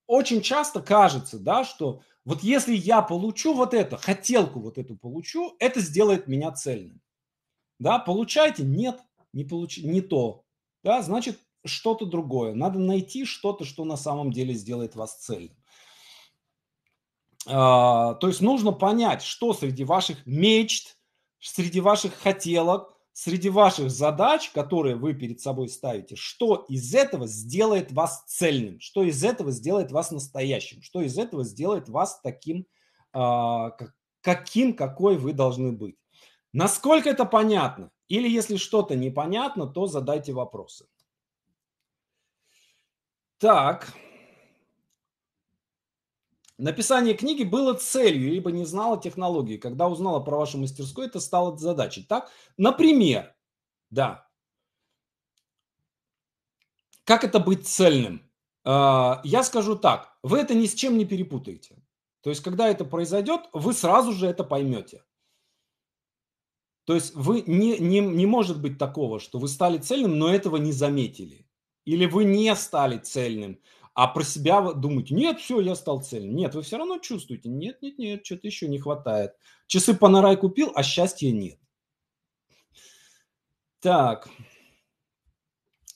очень часто кажется, да, что вот если я получу вот это, хотелку вот эту получу, это сделает меня цельным. Да, получайте? Нет, не, получ... не то. Да, значит, что-то другое. Надо найти что-то, что на самом деле сделает вас цельным. А, то есть нужно понять, что среди ваших мечт, среди ваших хотелок среди ваших задач, которые вы перед собой ставите, что из этого сделает вас цельным, что из этого сделает вас настоящим, что из этого сделает вас таким, а, каким, какой вы должны быть. Насколько это понятно? Или если что-то непонятно, то задайте вопросы. Так. Написание книги было целью, либо не знала технологии. Когда узнала про вашу мастерскую, это стало задачей. Так, например, да. Как это быть цельным? А, я скажу так, вы это ни с чем не перепутаете. То есть, когда это произойдет, вы сразу же это поймете. То есть, вы не, не, не может быть такого, что вы стали цельным, но этого не заметили. Или вы не стали цельным, а про себя думаете, нет, все, я стал цельным. Нет, вы все равно чувствуете, нет, нет, нет, что-то еще не хватает. Часы Панарай купил, а счастья нет. Так.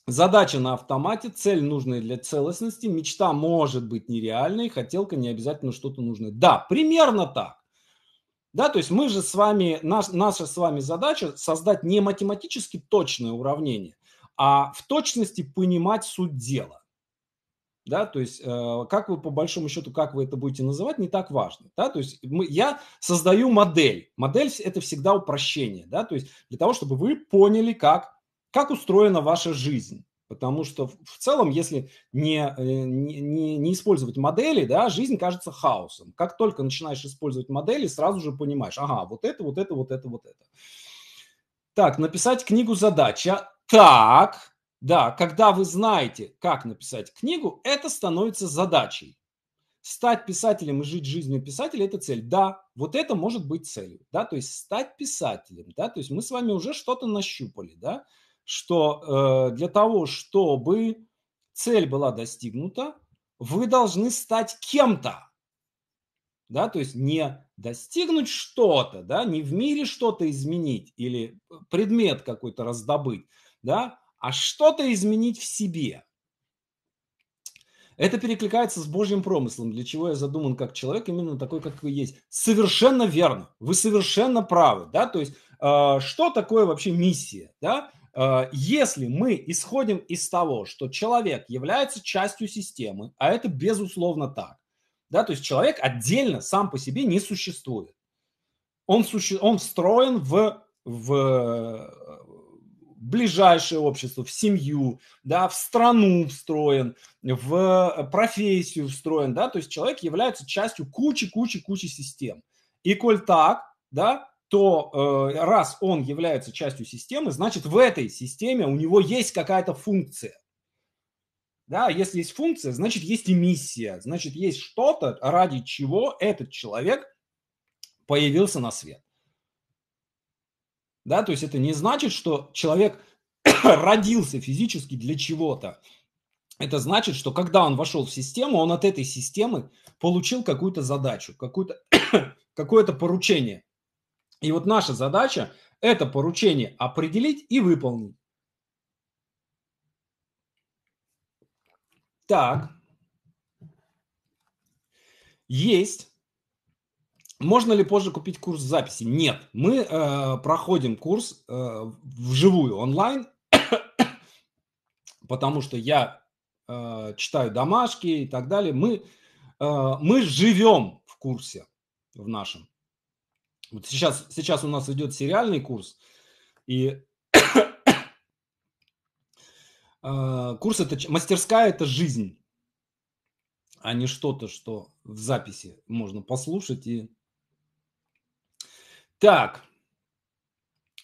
Задача на автомате, цель нужная для целостности, мечта может быть нереальной, хотелка не обязательно что-то нужное. Да, примерно так. Да, то есть мы же с вами, наш, наша с вами задача создать не математически точное уравнение, а в точности понимать суть дела да, то есть э, как вы по большому счету, как вы это будете называть, не так важно, да, то есть мы, я создаю модель, модель это всегда упрощение, да, то есть для того, чтобы вы поняли, как, как устроена ваша жизнь, потому что в, в целом, если э, не, не, не использовать модели, да, жизнь кажется хаосом, как только начинаешь использовать модели, сразу же понимаешь, ага, вот это, вот это, вот это, вот это. Так, написать книгу задача, так, да, когда вы знаете, как написать книгу, это становится задачей. Стать писателем и жить жизнью писателя – это цель. Да, вот это может быть целью. Да, то есть стать писателем. Да, то есть мы с вами уже что-то нащупали, да, что э, для того, чтобы цель была достигнута, вы должны стать кем-то. Да, то есть не достигнуть что-то, да, не в мире что-то изменить или э, предмет какой-то раздобыть, да, а что-то изменить в себе. Это перекликается с Божьим промыслом, для чего я задуман как человек, именно такой, как вы есть. Совершенно верно, вы совершенно правы, да, то есть э, что такое вообще миссия, да? Э, если мы исходим из того, что человек является частью системы, а это безусловно так, да, то есть человек отдельно сам по себе не существует. Он, суще... он встроен в, в, ближайшее общество, в семью, да, в страну встроен, в э, профессию встроен, да, то есть человек является частью кучи-кучи-кучи систем. И коль так, да, то э, раз он является частью системы, значит в этой системе у него есть какая-то функция. Да, если есть функция, значит есть и миссия, значит есть что-то, ради чего этот человек появился на свет. Да, то есть это не значит, что человек родился физически для чего-то. Это значит, что когда он вошел в систему, он от этой системы получил какую-то задачу, какую-то, какое-то поручение. И вот наша задача это поручение определить и выполнить. Так. Есть можно ли позже купить курс записи? Нет, мы э, проходим курс э, вживую онлайн, потому что я э, читаю домашки и так далее. Мы, э, мы живем в курсе в нашем. Вот сейчас, сейчас у нас идет сериальный курс, и э, курс это мастерская это жизнь, а не что-то, что в записи можно послушать и так.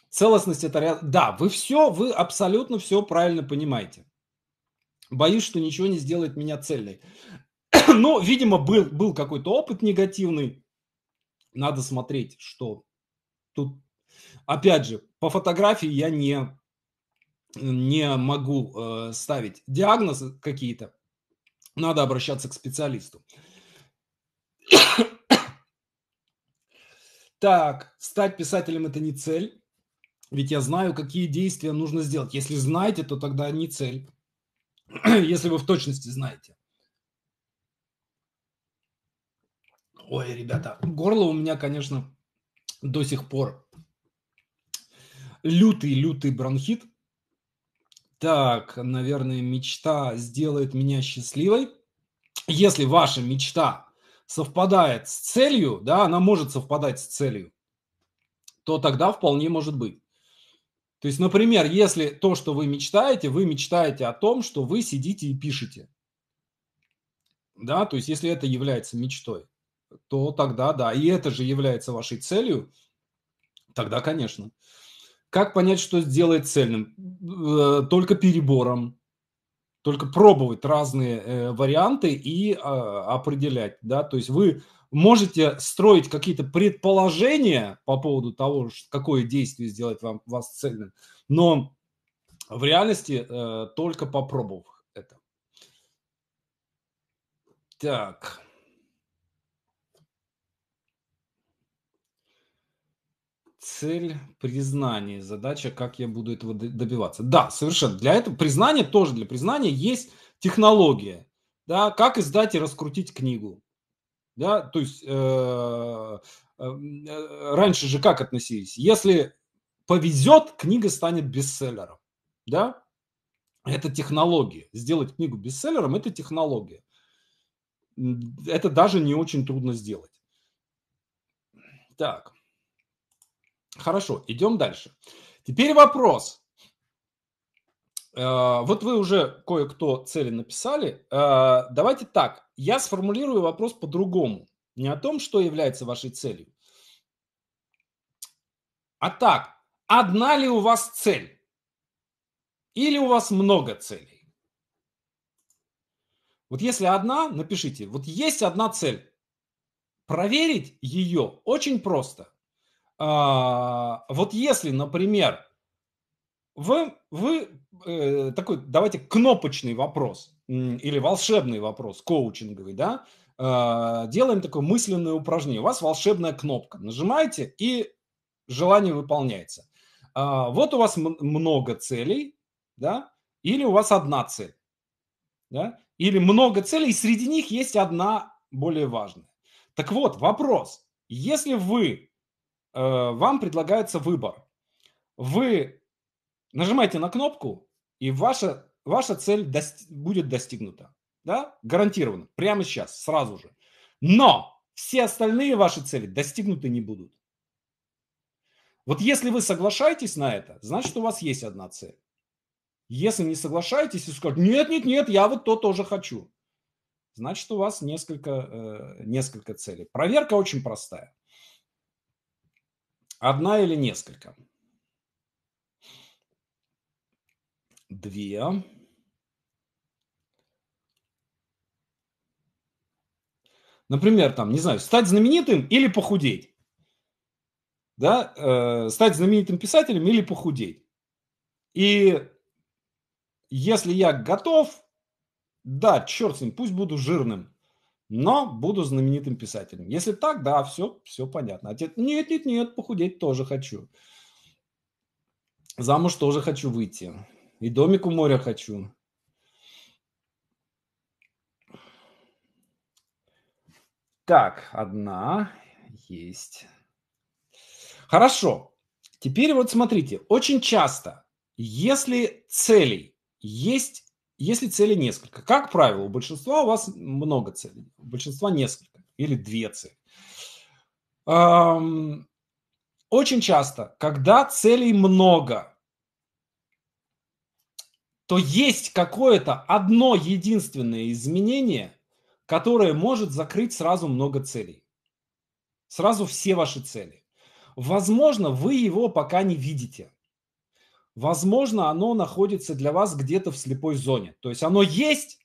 Целостность это... Да, вы все, вы абсолютно все правильно понимаете. Боюсь, что ничего не сделает меня цельной. Но, ну, видимо, был, был какой-то опыт негативный. Надо смотреть, что тут... Опять же, по фотографии я не, не могу э, ставить диагноз какие-то. Надо обращаться к специалисту. Так, стать писателем – это не цель, ведь я знаю, какие действия нужно сделать. Если знаете, то тогда не цель, если вы в точности знаете. Ой, ребята, горло у меня, конечно, до сих пор лютый-лютый бронхит. Так, наверное, мечта сделает меня счастливой. Если ваша мечта совпадает с целью, да, она может совпадать с целью, то тогда вполне может быть. То есть, например, если то, что вы мечтаете, вы мечтаете о том, что вы сидите и пишете. Да, то есть, если это является мечтой, то тогда да, и это же является вашей целью, тогда, конечно. Как понять, что сделает цельным? Э, только перебором, только пробовать разные э, варианты и э, определять, да, то есть вы можете строить какие-то предположения по поводу того, какое действие сделать вам, вас цельным, но в реальности э, только попробовав это. Так. цель признания, задача, как я буду этого добиваться. Да, совершенно. Для этого признания тоже, для признания есть технология. Да, как издать и раскрутить книгу. Да, то есть э, э, э, раньше же как относились? Если повезет, книга станет бестселлером. Да? Это технология. Сделать книгу бестселлером – это технология. Это даже не очень трудно сделать. Так. Хорошо, идем дальше. Теперь вопрос. Э, вот вы уже кое-кто цели написали. Э, давайте так, я сформулирую вопрос по-другому. Не о том, что является вашей целью, а так, одна ли у вас цель? Или у вас много целей? Вот если одна, напишите, вот есть одна цель. Проверить ее очень просто. А, вот если, например, вы, вы э, такой, давайте кнопочный вопрос или волшебный вопрос коучинговый, да, э, делаем такое мысленное упражнение. У вас волшебная кнопка, нажимаете и желание выполняется. Э, вот у вас много целей, да, или у вас одна цель, да, или много целей, и среди них есть одна более важная. Так вот, вопрос. Если вы Э, вам предлагается выбор. Вы нажимаете на кнопку, и ваша, ваша цель дости- будет достигнута. Да? Гарантированно. Прямо сейчас, сразу же. Но все остальные ваши цели достигнуты не будут. Вот если вы соглашаетесь на это, значит, у вас есть одна цель. Если не соглашаетесь и скажете, нет, нет, нет, я вот то тоже хочу, значит, у вас несколько, э, несколько целей. Проверка очень простая. Одна или несколько? Две. Например, там, не знаю, стать знаменитым или похудеть. Да, э, стать знаменитым писателем или похудеть. И если я готов, да, черт с ним, пусть буду жирным но буду знаменитым писателем. Если так, да, все, все понятно. Отец, нет, нет, нет, похудеть тоже хочу. Замуж тоже хочу выйти. И домик у моря хочу. Так, одна есть. Хорошо. Теперь вот смотрите, очень часто, если целей есть если целей несколько, как правило, у большинства у вас много целей, у большинства несколько или две цели. Очень часто, когда целей много, то есть какое-то одно единственное изменение, которое может закрыть сразу много целей. Сразу все ваши цели. Возможно, вы его пока не видите возможно, оно находится для вас где-то в слепой зоне. То есть оно есть,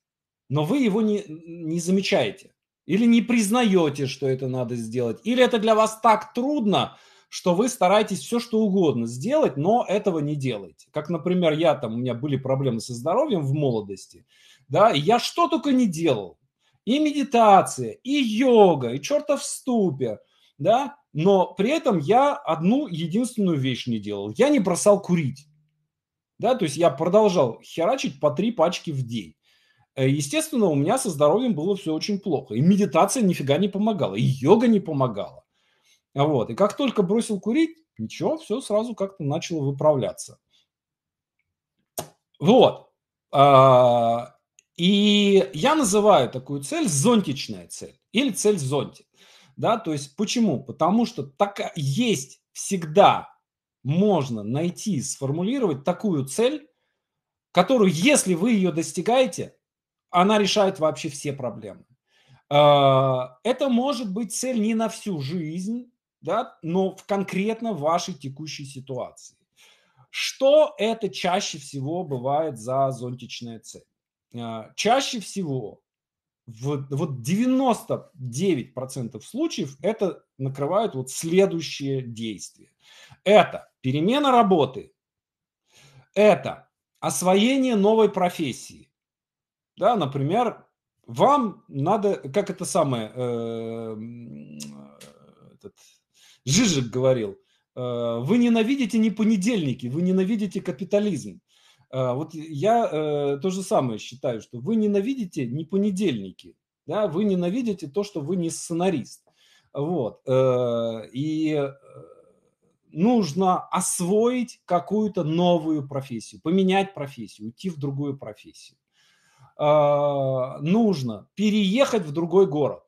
но вы его не, не замечаете. Или не признаете, что это надо сделать. Или это для вас так трудно, что вы стараетесь все, что угодно сделать, но этого не делаете. Как, например, я там, у меня были проблемы со здоровьем в молодости, да, и я что только не делал. И медитация, и йога, и чертов ступе, да, но при этом я одну единственную вещь не делал. Я не бросал курить. Да, то есть я продолжал херачить по три пачки в день. Э, естественно, у меня со здоровьем было все очень плохо. И медитация нифига не помогала, и йога не помогала. А вот. И как только бросил курить, ничего, все сразу как-то начало выправляться. Вот. А, и я называю такую цель зонтичная цель или цель зонти, Да, то есть почему? Потому что так есть всегда можно найти, сформулировать такую цель, которую, если вы ее достигаете, она решает вообще все проблемы. А, это может быть цель не на всю жизнь, да, но в конкретно вашей текущей ситуации. Что это чаще всего бывает за зонтичная цель? А, чаще всего в, вот 99% случаев это накрывает вот следующие действия. Это Перемена работы – это освоение новой профессии. Да, например, вам надо, как это самое, э, э, этот, Жижик говорил, э, вы ненавидите не понедельники, вы ненавидите капитализм. Э, вот я э, то же самое считаю, что вы ненавидите не понедельники, да, вы ненавидите то, что вы не сценарист. Вот. Э, и э, нужно освоить какую-то новую профессию, поменять профессию, уйти в другую профессию. А, нужно переехать в другой город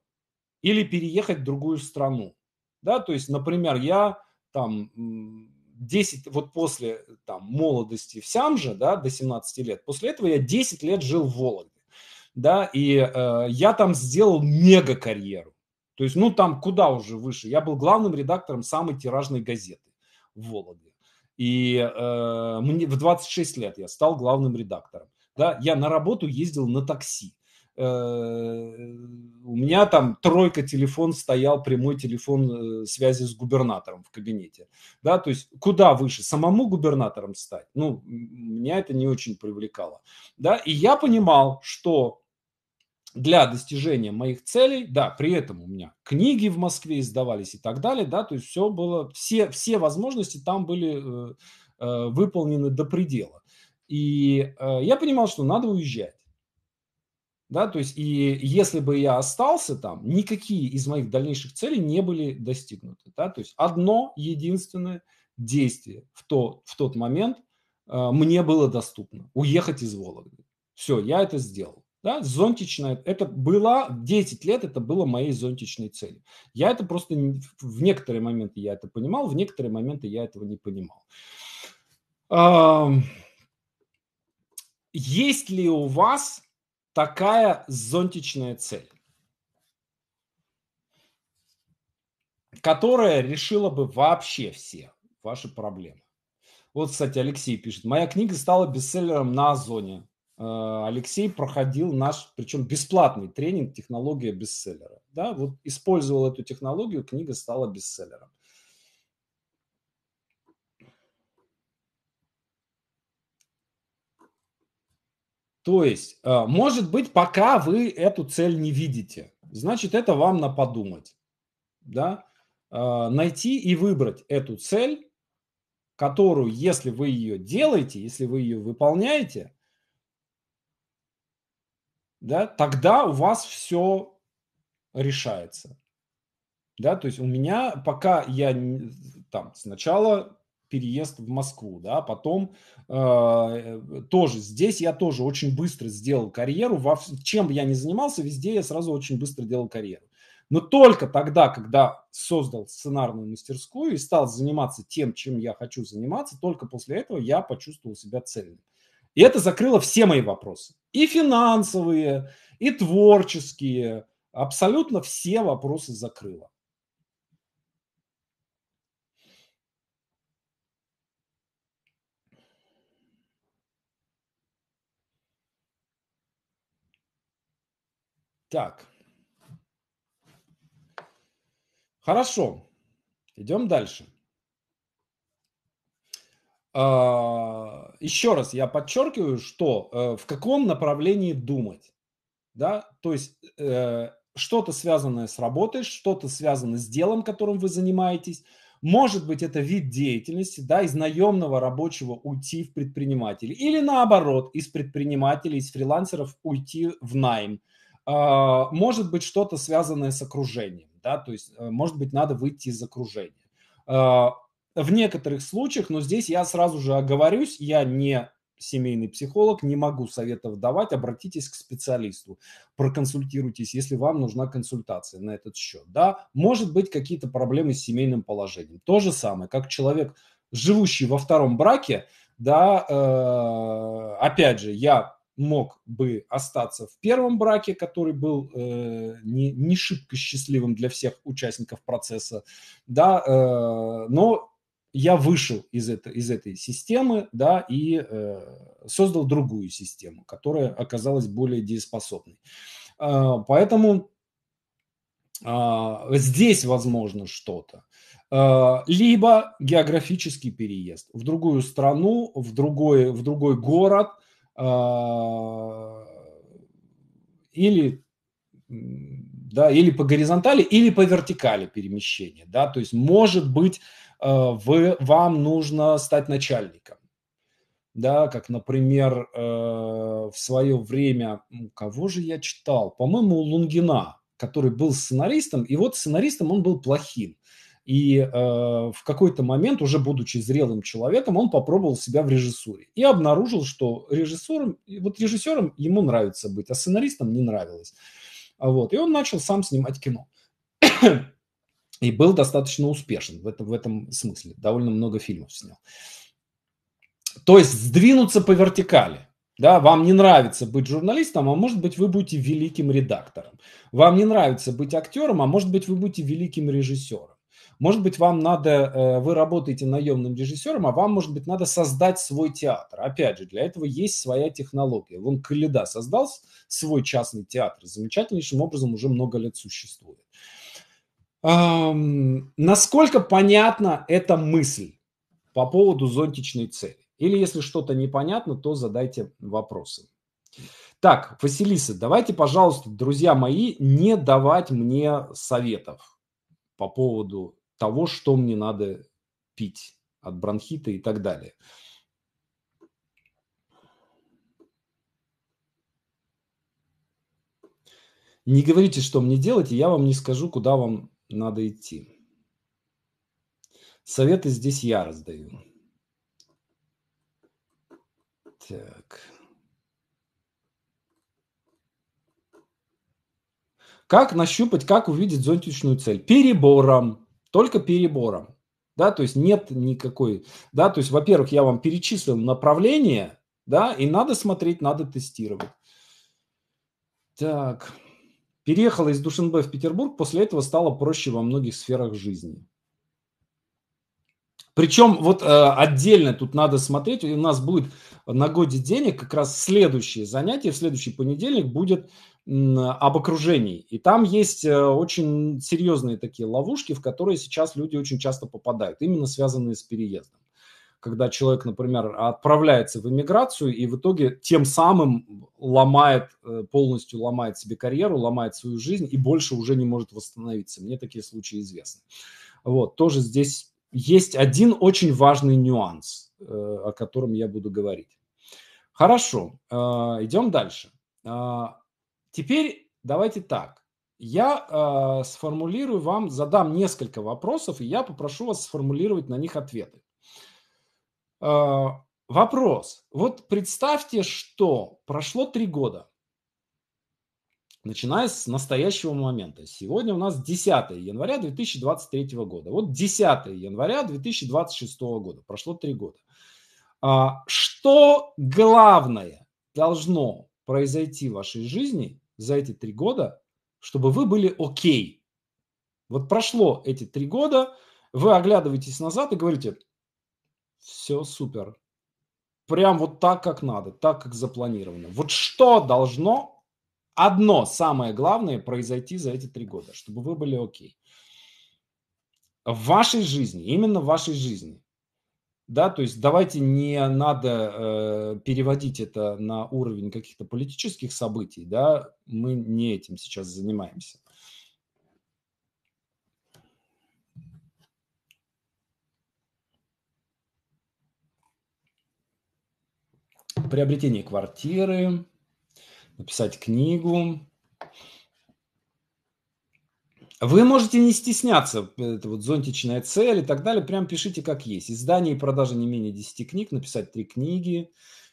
или переехать в другую страну. Да, то есть, например, я там 10, вот после там, молодости в Сямже, да, до 17 лет, после этого я 10 лет жил в Вологде, да, и э, я там сделал мега карьеру. То есть, ну там куда уже выше. Я был главным редактором самой тиражной газеты. В Вологде. И э, мне в 26 лет я стал главным редактором. Да, я на работу ездил на такси. Э, у меня там тройка телефон стоял, прямой телефон э, связи с губернатором в кабинете. Да, то есть куда выше, самому губернатором стать? Ну, меня это не очень привлекало. Да, и я понимал, что для достижения моих целей, да, при этом у меня книги в Москве издавались и так далее, да, то есть все было, все, все возможности там были э, э, выполнены до предела. И э, я понимал, что надо уезжать. Да, то есть и если бы я остался там, никакие из моих дальнейших целей не были достигнуты. Да, то есть одно единственное действие в, то, в тот момент э, мне было доступно – уехать из Вологды. Все, я это сделал. Да, зонтичная, это было 10 лет, это было моей зонтичной целью. Я это просто в некоторые моменты я это понимал, в некоторые моменты я этого не понимал. Есть ли у вас такая зонтичная цель, которая решила бы вообще все ваши проблемы? Вот, кстати, Алексей пишет, моя книга стала бестселлером на Озоне. Э, Алексей проходил наш, причем бесплатный тренинг «Технология бестселлера». Да, вот использовал эту технологию, книга стала бестселлером. То есть, э, может быть, пока вы эту цель не видите, значит, это вам на подумать. Да? Э, найти и выбрать эту цель, которую, если вы ее делаете, если вы ее выполняете – да, тогда у вас все решается. Да, то есть у меня, пока я там сначала переезд в Москву, да, потом э, тоже здесь я тоже очень быстро сделал карьеру, во, чем бы я ни занимался, везде я сразу очень быстро делал карьеру. Но только тогда, когда создал сценарную мастерскую и стал заниматься тем, чем я хочу заниматься, только после этого я почувствовал себя цельным. И это закрыло все мои вопросы. И финансовые, и творческие. Абсолютно все вопросы закрыло. Так. Хорошо. Идем дальше. А, еще раз я подчеркиваю, что э, в каком направлении думать, да, то есть э, что-то связанное с работой, что-то связано с делом, которым вы занимаетесь. Может быть, это вид деятельности, да, из наемного рабочего уйти в предприниматель Или наоборот, из предпринимателей, из фрилансеров уйти в найм. А, может быть, что-то связанное с окружением, да, то есть, э, может быть, надо выйти из окружения а, в некоторых случаях, но здесь я сразу же оговорюсь, я не семейный психолог, не могу советов давать, обратитесь к специалисту, проконсультируйтесь, если вам нужна консультация на этот счет. Да, может быть какие-то проблемы с семейным положением. То же самое, как человек, живущий во втором браке, да, э, опять же, я мог бы остаться в первом браке, который был э, не, не шибко счастливым для всех участников процесса, да, э, но я вышел из, это, из этой системы, да, и э, создал другую систему, которая оказалась более дееспособной. Э, поэтому э, здесь возможно что-то. Э, либо географический переезд в другую страну, в другой, в другой город, э, или да, или по горизонтали, или по вертикали перемещение, да, то есть может быть Э, вы, вам нужно стать начальником. Да, как, например, э, в свое время, кого же я читал? По-моему, Лунгина, который был сценаристом, и вот сценаристом он был плохим. И э, в какой-то момент, уже будучи зрелым человеком, он попробовал себя в режиссуре и обнаружил, что режиссером, вот режиссером ему нравится быть, а сценаристом не нравилось. А вот. И он начал сам снимать кино и был достаточно успешен в этом, в этом смысле. Довольно много фильмов снял. То есть сдвинуться по вертикали. Да, вам не нравится быть журналистом, а может быть вы будете великим редактором. Вам не нравится быть актером, а может быть вы будете великим режиссером. Может быть вам надо, э, вы работаете наемным режиссером, а вам может быть надо создать свой театр. Опять же, для этого есть своя технология. Вон Каледа создал свой частный театр, замечательнейшим образом уже много лет существует. Эм, насколько понятна эта мысль по поводу зонтичной цели? Или если что-то непонятно, то задайте вопросы. Так, Василиса, давайте, пожалуйста, друзья мои, не давать мне советов по поводу того, что мне надо пить от бронхита и так далее. Не говорите, что мне делать, и я вам не скажу, куда вам надо идти. Советы здесь я раздаю. Так. Как нащупать, как увидеть зонтичную цель? Перебором. Только перебором. Да, то есть нет никакой, да, то есть, во-первых, я вам перечислил направление, да, и надо смотреть, надо тестировать. Так. Переехала из Душанбе в Петербург, после этого стало проще во многих сферах жизни. Причем вот э, отдельно тут надо смотреть, у нас будет на годе денег как раз следующее занятие, в следующий понедельник будет об окружении. И там есть э, очень серьезные такие ловушки, в которые сейчас люди очень часто попадают, именно связанные с переездом когда человек, например, отправляется в эмиграцию и в итоге тем самым ломает, э, полностью ломает себе карьеру, ломает свою жизнь и больше уже не может восстановиться. Мне такие случаи известны. Вот, тоже здесь есть один очень важный нюанс, э, о котором я буду говорить. Хорошо, э, идем дальше. Теперь давайте так. Я сформулирую вам, задам несколько вопросов, и я попрошу вас сформулировать на них ответы. А, вопрос. Вот представьте, что прошло три года, начиная с настоящего момента. Сегодня у нас 10 января 2023 года. Вот 10 января 2026 года. Прошло три года. А, что главное должно произойти в вашей жизни за эти три года, чтобы вы были окей? Вот прошло эти три года, вы оглядываетесь назад и говорите – все супер. Прям вот так, как надо, так, как запланировано. Вот что должно одно самое главное произойти за эти три года, чтобы вы были окей. В вашей жизни, именно в вашей жизни, да, то есть давайте не надо э, переводить это на уровень каких-то политических событий, да, мы не этим сейчас занимаемся. приобретении квартиры, написать книгу. Вы можете не стесняться, это вот зонтичная цель и так далее, прям пишите как есть. Издание и продажа не менее 10 книг, написать 3 книги,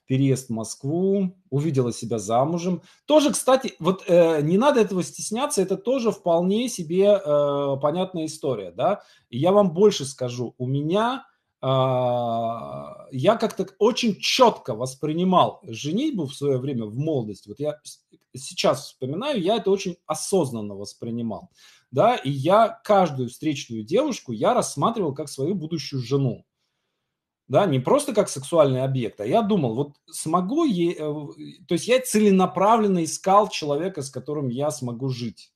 переезд в Москву, увидела себя замужем. Тоже, кстати, вот э, не надо этого стесняться, это тоже вполне себе э, понятная история, да. И я вам больше скажу, у меня а, я как-то очень четко воспринимал женитьбу в свое время, в молодость. Вот я сейчас вспоминаю, я это очень осознанно воспринимал. Да, и я каждую встречную девушку я рассматривал как свою будущую жену. Да, не просто как сексуальный объект, а я думал, вот смогу ей... Э, то есть я целенаправленно искал человека, с которым я смогу жить.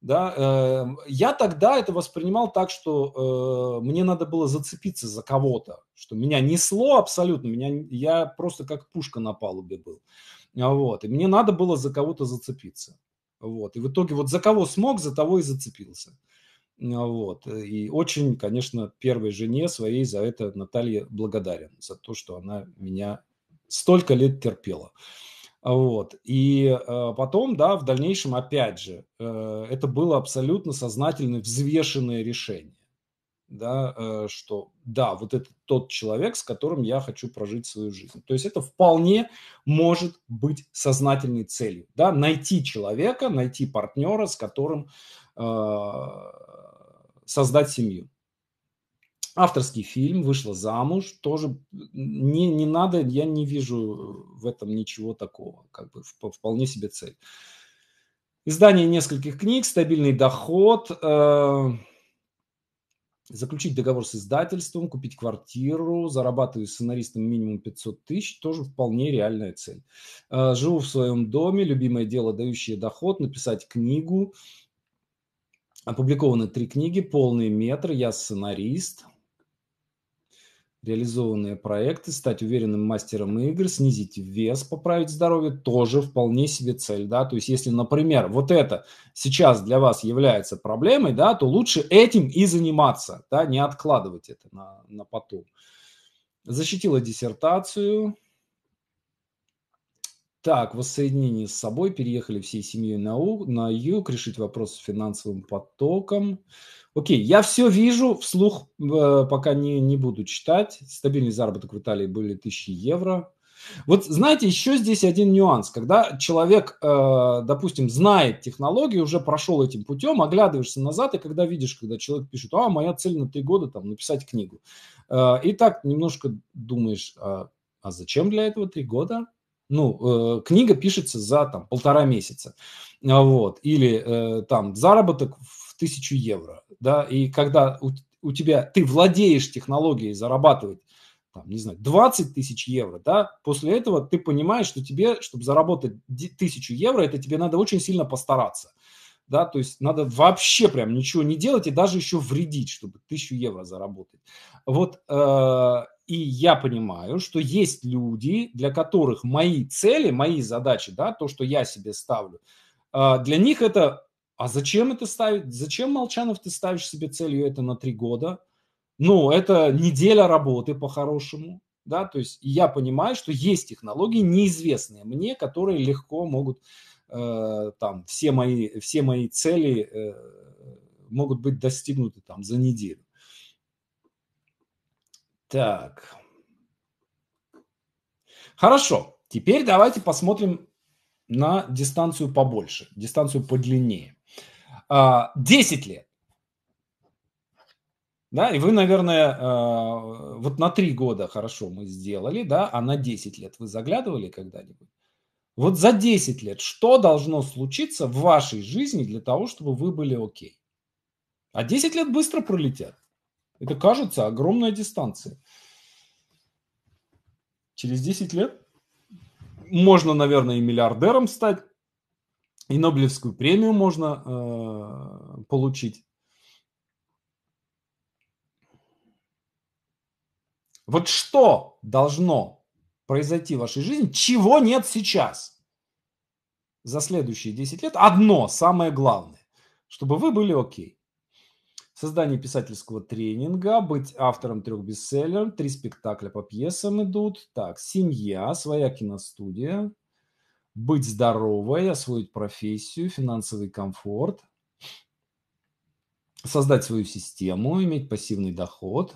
Да, э, я тогда это воспринимал так, что э, мне надо было зацепиться за кого-то, что меня несло абсолютно, меня, я просто как пушка на палубе был. А вот, и мне надо было за кого-то зацепиться. Вот, и в итоге вот за кого смог, за того и зацепился. А вот, и очень, конечно, первой жене своей за это Наталья благодарен, за то, что она меня столько лет терпела. Вот. И э, потом, да, в дальнейшем, опять же, э, это было абсолютно сознательное, взвешенное решение, да, э, что да, вот это тот человек, с которым я хочу прожить свою жизнь. То есть это вполне может быть сознательной целью, да, найти человека, найти партнера, с которым э, создать семью авторский фильм, вышла замуж, тоже не, не надо, я не вижу э, в этом ничего такого, как бы вполне себе цель. Издание нескольких книг, стабильный доход, э, заключить договор с издательством, купить квартиру, зарабатываю сценаристом минимум 500 тысяч, тоже вполне реальная цель. Э, живу в своем доме, любимое дело, дающее доход, написать книгу, Опубликованы три книги, полный метр, я сценарист, реализованные проекты, стать уверенным мастером игр, снизить вес, поправить здоровье, тоже вполне себе цель, да, то есть если, например, вот это сейчас для вас является проблемой, да, то лучше этим и заниматься, да, не откладывать это на, на потом. Защитила диссертацию, так, воссоединение с собой, переехали всей семьей на, у, на юг, решить вопрос с финансовым потоком. Окей, я все вижу, вслух э, пока не, не буду читать. Стабильный заработок в Италии были 1000 евро. Вот знаете, еще здесь один нюанс. Когда человек, э, допустим, знает технологию, уже прошел этим путем, оглядываешься назад, и когда видишь, когда человек пишет, а, моя цель на три года там написать книгу. Э, и так немножко думаешь, а, а зачем для этого три года? ну, э, книга пишется за там полтора месяца, а, вот, или э, там заработок в тысячу евро, да, и когда у, у тебя, ты владеешь технологией зарабатывать там, не знаю, 20 тысяч евро, да, после этого ты понимаешь, что тебе, чтобы заработать тысячу евро, это тебе надо очень сильно постараться, да, то есть надо вообще прям ничего не делать и даже еще вредить, чтобы тысячу евро заработать. Вот э, и я понимаю, что есть люди, для которых мои цели, мои задачи, да, то, что я себе ставлю, э, для них это, а зачем это ставить, зачем, Молчанов, ты ставишь себе целью это на три года? Ну, это неделя работы по-хорошему, да, то есть я понимаю, что есть технологии неизвестные мне, которые легко могут э, там все мои, все мои цели э, могут быть достигнуты там за неделю. Так. Хорошо. Теперь давайте посмотрим на дистанцию побольше, дистанцию подлиннее. 10 а, лет. Да, и вы, наверное, а, вот на 3 года хорошо мы сделали, да, а на 10 лет вы заглядывали когда-нибудь? Вот за 10 лет что должно случиться в вашей жизни для того, чтобы вы были окей? А 10 лет быстро пролетят. Это кажется огромная дистанция. Через 10 лет можно, наверное, и миллиардером стать, и Нобелевскую премию можно э, получить. Вот что должно произойти в вашей жизни, чего нет сейчас за следующие 10 лет? Одно, самое главное, чтобы вы были окей создание писательского тренинга, быть автором трех бестселлеров, три спектакля по пьесам идут. Так, семья, своя киностудия, быть здоровой, освоить профессию, финансовый комфорт, создать свою систему, иметь пассивный доход,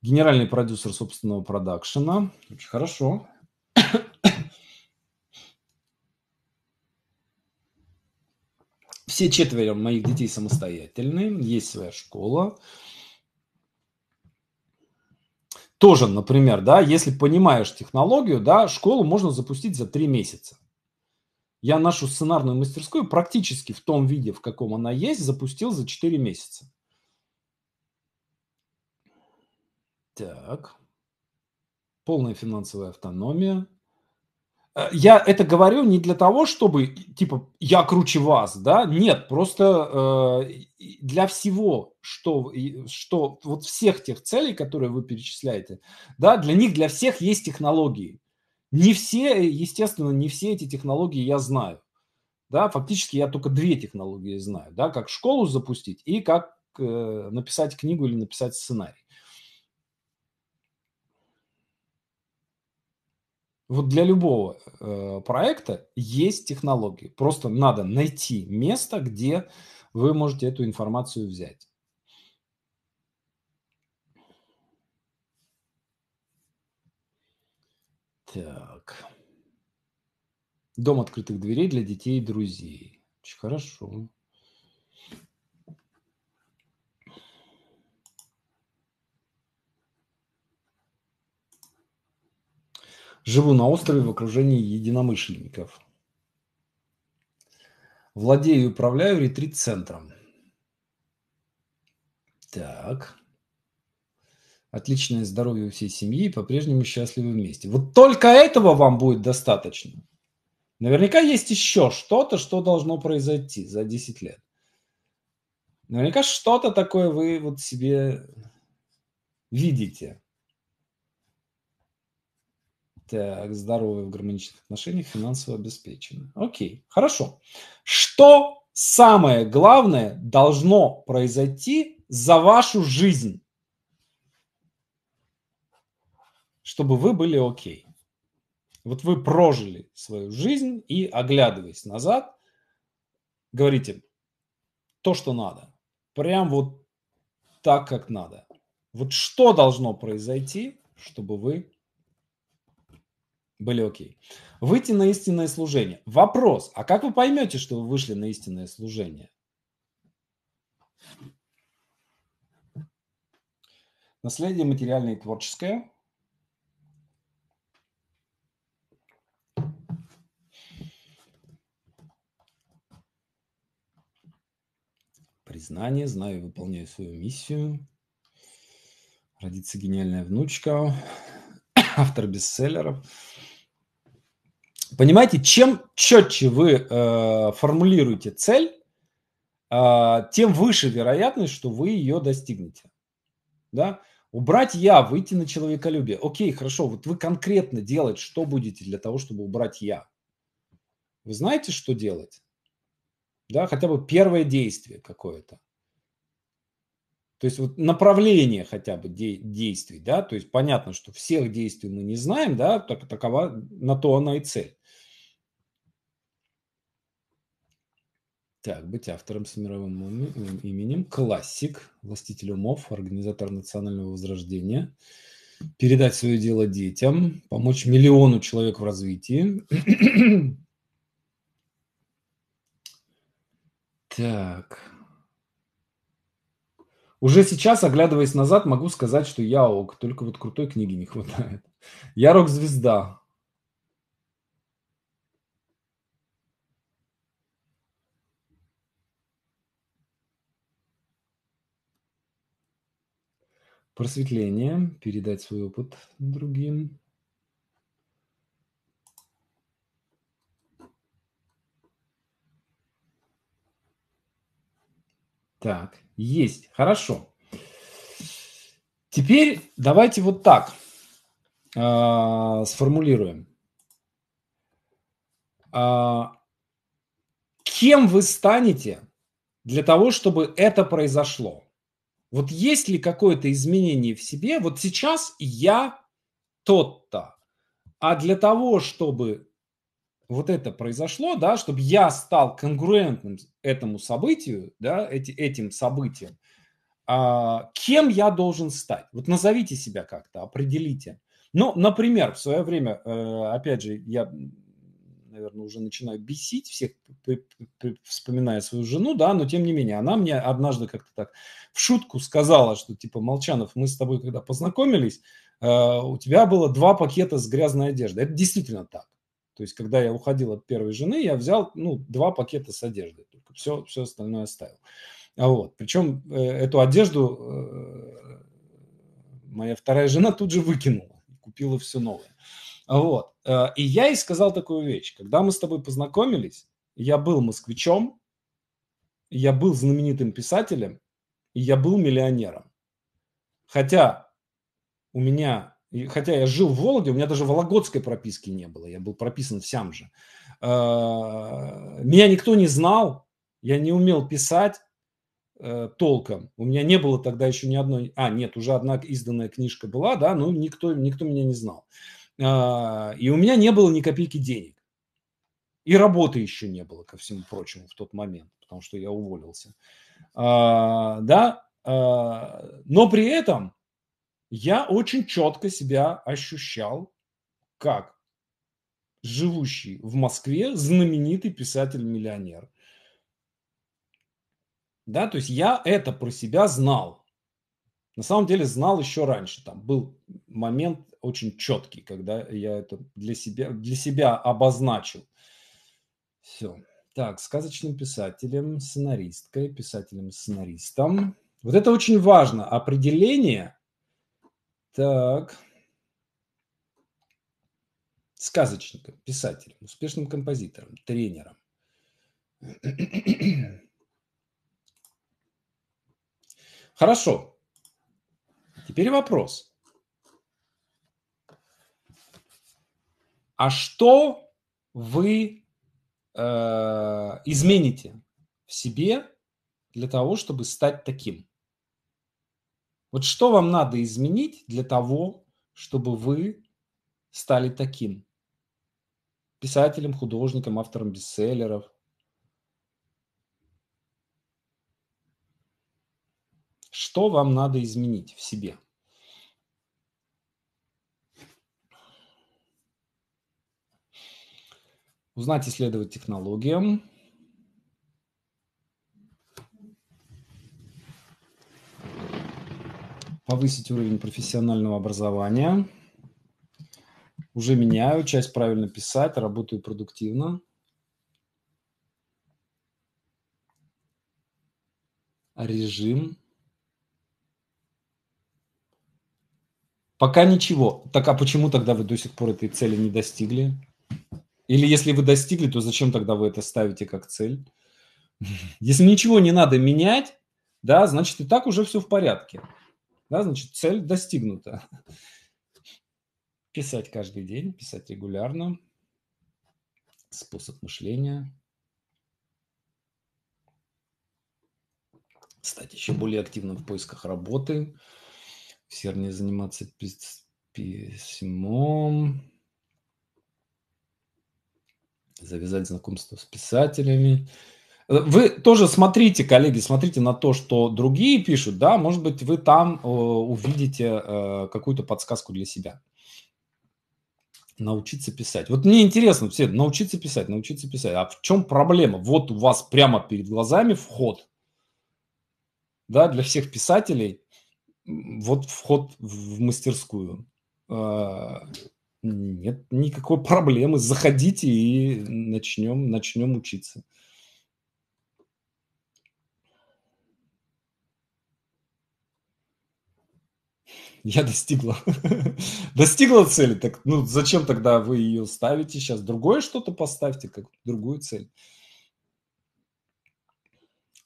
генеральный продюсер собственного продакшена. Очень хорошо. Все четверо моих детей самостоятельные, есть своя школа. Тоже, например, да, если понимаешь технологию, да, школу можно запустить за три месяца. Я нашу сценарную мастерскую практически в том виде, в каком она есть, запустил за 4 месяца. Так. Полная финансовая автономия. Э, я это говорю не для того, чтобы, типа, я круче вас, да, нет, просто э, для всего, что, что, вот всех тех целей, которые вы перечисляете, да, для них, для всех есть технологии. Не все, естественно, не все эти технологии я знаю, да, фактически я только две технологии знаю, да, как школу запустить и как э, написать книгу или написать сценарий. вот для любого э, проекта есть технологии. Просто надо найти место, где вы можете эту информацию взять. Так. Дом открытых дверей для детей и друзей. Очень хорошо. Живу на острове в окружении единомышленников. Владею и управляю ретрит-центром. Так. Отличное здоровье у всей семьи и по-прежнему счастливы вместе. Вот только этого вам будет достаточно. Наверняка есть еще что-то, что должно произойти за 10 лет. Наверняка что-то такое вы вот себе видите. Так, э, здоровые в гармоничных отношениях, финансово обеспечены. Окей, хорошо. Что самое главное должно произойти за вашу жизнь, чтобы вы были окей? Вот вы прожили свою жизнь и, оглядываясь назад, говорите то, что надо. Прям вот так, как надо. Вот что должно произойти, чтобы вы были окей. Выйти на истинное служение. Вопрос, а как вы поймете, что вы вышли на истинное служение? Наследие материальное и творческое. Признание, знаю и выполняю свою миссию. Родится гениальная внучка, автор бестселлеров. Понимаете, чем четче вы э, формулируете цель, э, тем выше вероятность, что вы ее достигнете. Да? Убрать я, выйти на человеколюбие. Окей, хорошо, вот вы конкретно делать, что будете для того, чтобы убрать я? Вы знаете, что делать? Да, хотя бы первое действие какое-то. То есть вот направление хотя бы де- действий, да, то есть понятно, что всех действий мы не знаем, да, так, такова, на то она и цель. Так, быть автором с мировым именем. Классик, властитель умов, организатор национального возрождения. Передать свое дело детям, помочь миллиону человек в развитии. так. Уже сейчас, оглядываясь назад, могу сказать, что я ок, только вот крутой книги не хватает. Я рок-звезда, просветление, передать свой опыт другим. Так, есть, хорошо. Теперь давайте вот так э, сформулируем. Э, кем вы станете для того, чтобы это произошло? Вот есть ли какое-то изменение в себе? Вот сейчас я тот-то. А для того, чтобы вот это произошло, да, чтобы я стал конгруентным этому событию, да, эти, этим событием, а, кем я должен стать? Вот назовите себя как-то, определите. Ну, например, в свое время, э, опять же, я наверное, уже начинаю бесить всех, вспоминая свою жену, да, но тем не менее, она мне однажды как-то так в шутку сказала, что типа, Молчанов, мы с тобой когда познакомились, э, у тебя было два пакета с грязной одеждой. Это действительно так. То есть, когда я уходил от первой жены, я взял, ну, два пакета с одеждой, только все, все остальное оставил. А вот, причем э, эту одежду э, моя вторая жена тут же выкинула, купила все новое. Вот. Э, и я ей сказал такую вещь. Когда мы с тобой познакомились, я был москвичом, я был знаменитым писателем, и я был миллионером. Хотя у меня, хотя я жил в Вологде, у меня даже вологодской прописки не было, я был прописан в Сямже. Э, меня никто не знал, я не умел писать, э, толком. У меня не было тогда еще ни одной... А, нет, уже одна изданная книжка была, да, но ну, никто, никто меня не знал. А, и у меня не было ни копейки денег. И работы еще не было, ко всему прочему, в тот момент, потому что я уволился. А, да, а, но при этом я очень четко себя ощущал как живущий в Москве знаменитый писатель-миллионер. Да, то есть я это про себя знал на самом деле знал еще раньше. Там был момент очень четкий, когда я это для себя, для себя обозначил. Все. Так, сказочным писателем, сценаристкой, писателем, сценаристом. Вот это очень важно. Определение. Так. Сказочником, писателем, успешным композитором, тренером. Хорошо. Теперь вопрос. А что вы э, измените в себе для того, чтобы стать таким? Вот что вам надо изменить для того, чтобы вы стали таким? Писателем, художником, автором бестселлеров – что вам надо изменить в себе? Узнать, и исследовать технологиям. Повысить уровень профессионального образования. Уже меняю, часть правильно писать, работаю продуктивно. режим Пока ничего. Так а почему тогда вы до сих пор этой цели не достигли? Или если вы достигли, то зачем тогда вы это ставите как цель? Если ничего не надо менять, да, значит и так уже все в порядке. Да, значит цель достигнута. Писать каждый день, писать регулярно. Способ мышления. Стать еще более активным в поисках работы. Все не заниматься письмом. Завязать знакомство с писателями. Вы тоже смотрите, коллеги, смотрите на то, что другие пишут, да, может быть, вы там э, увидите э, какую-то подсказку для себя. Научиться писать. Вот мне интересно, все, научиться писать, научиться писать. А в чем проблема? Вот у вас прямо перед глазами вход, да, для всех писателей вот вход в мастерскую. А, нет никакой проблемы. Заходите и начнем, начнем учиться. Я достигла. достигла цели. Так ну зачем тогда вы ее ставите сейчас? Другое что-то поставьте, как другую цель.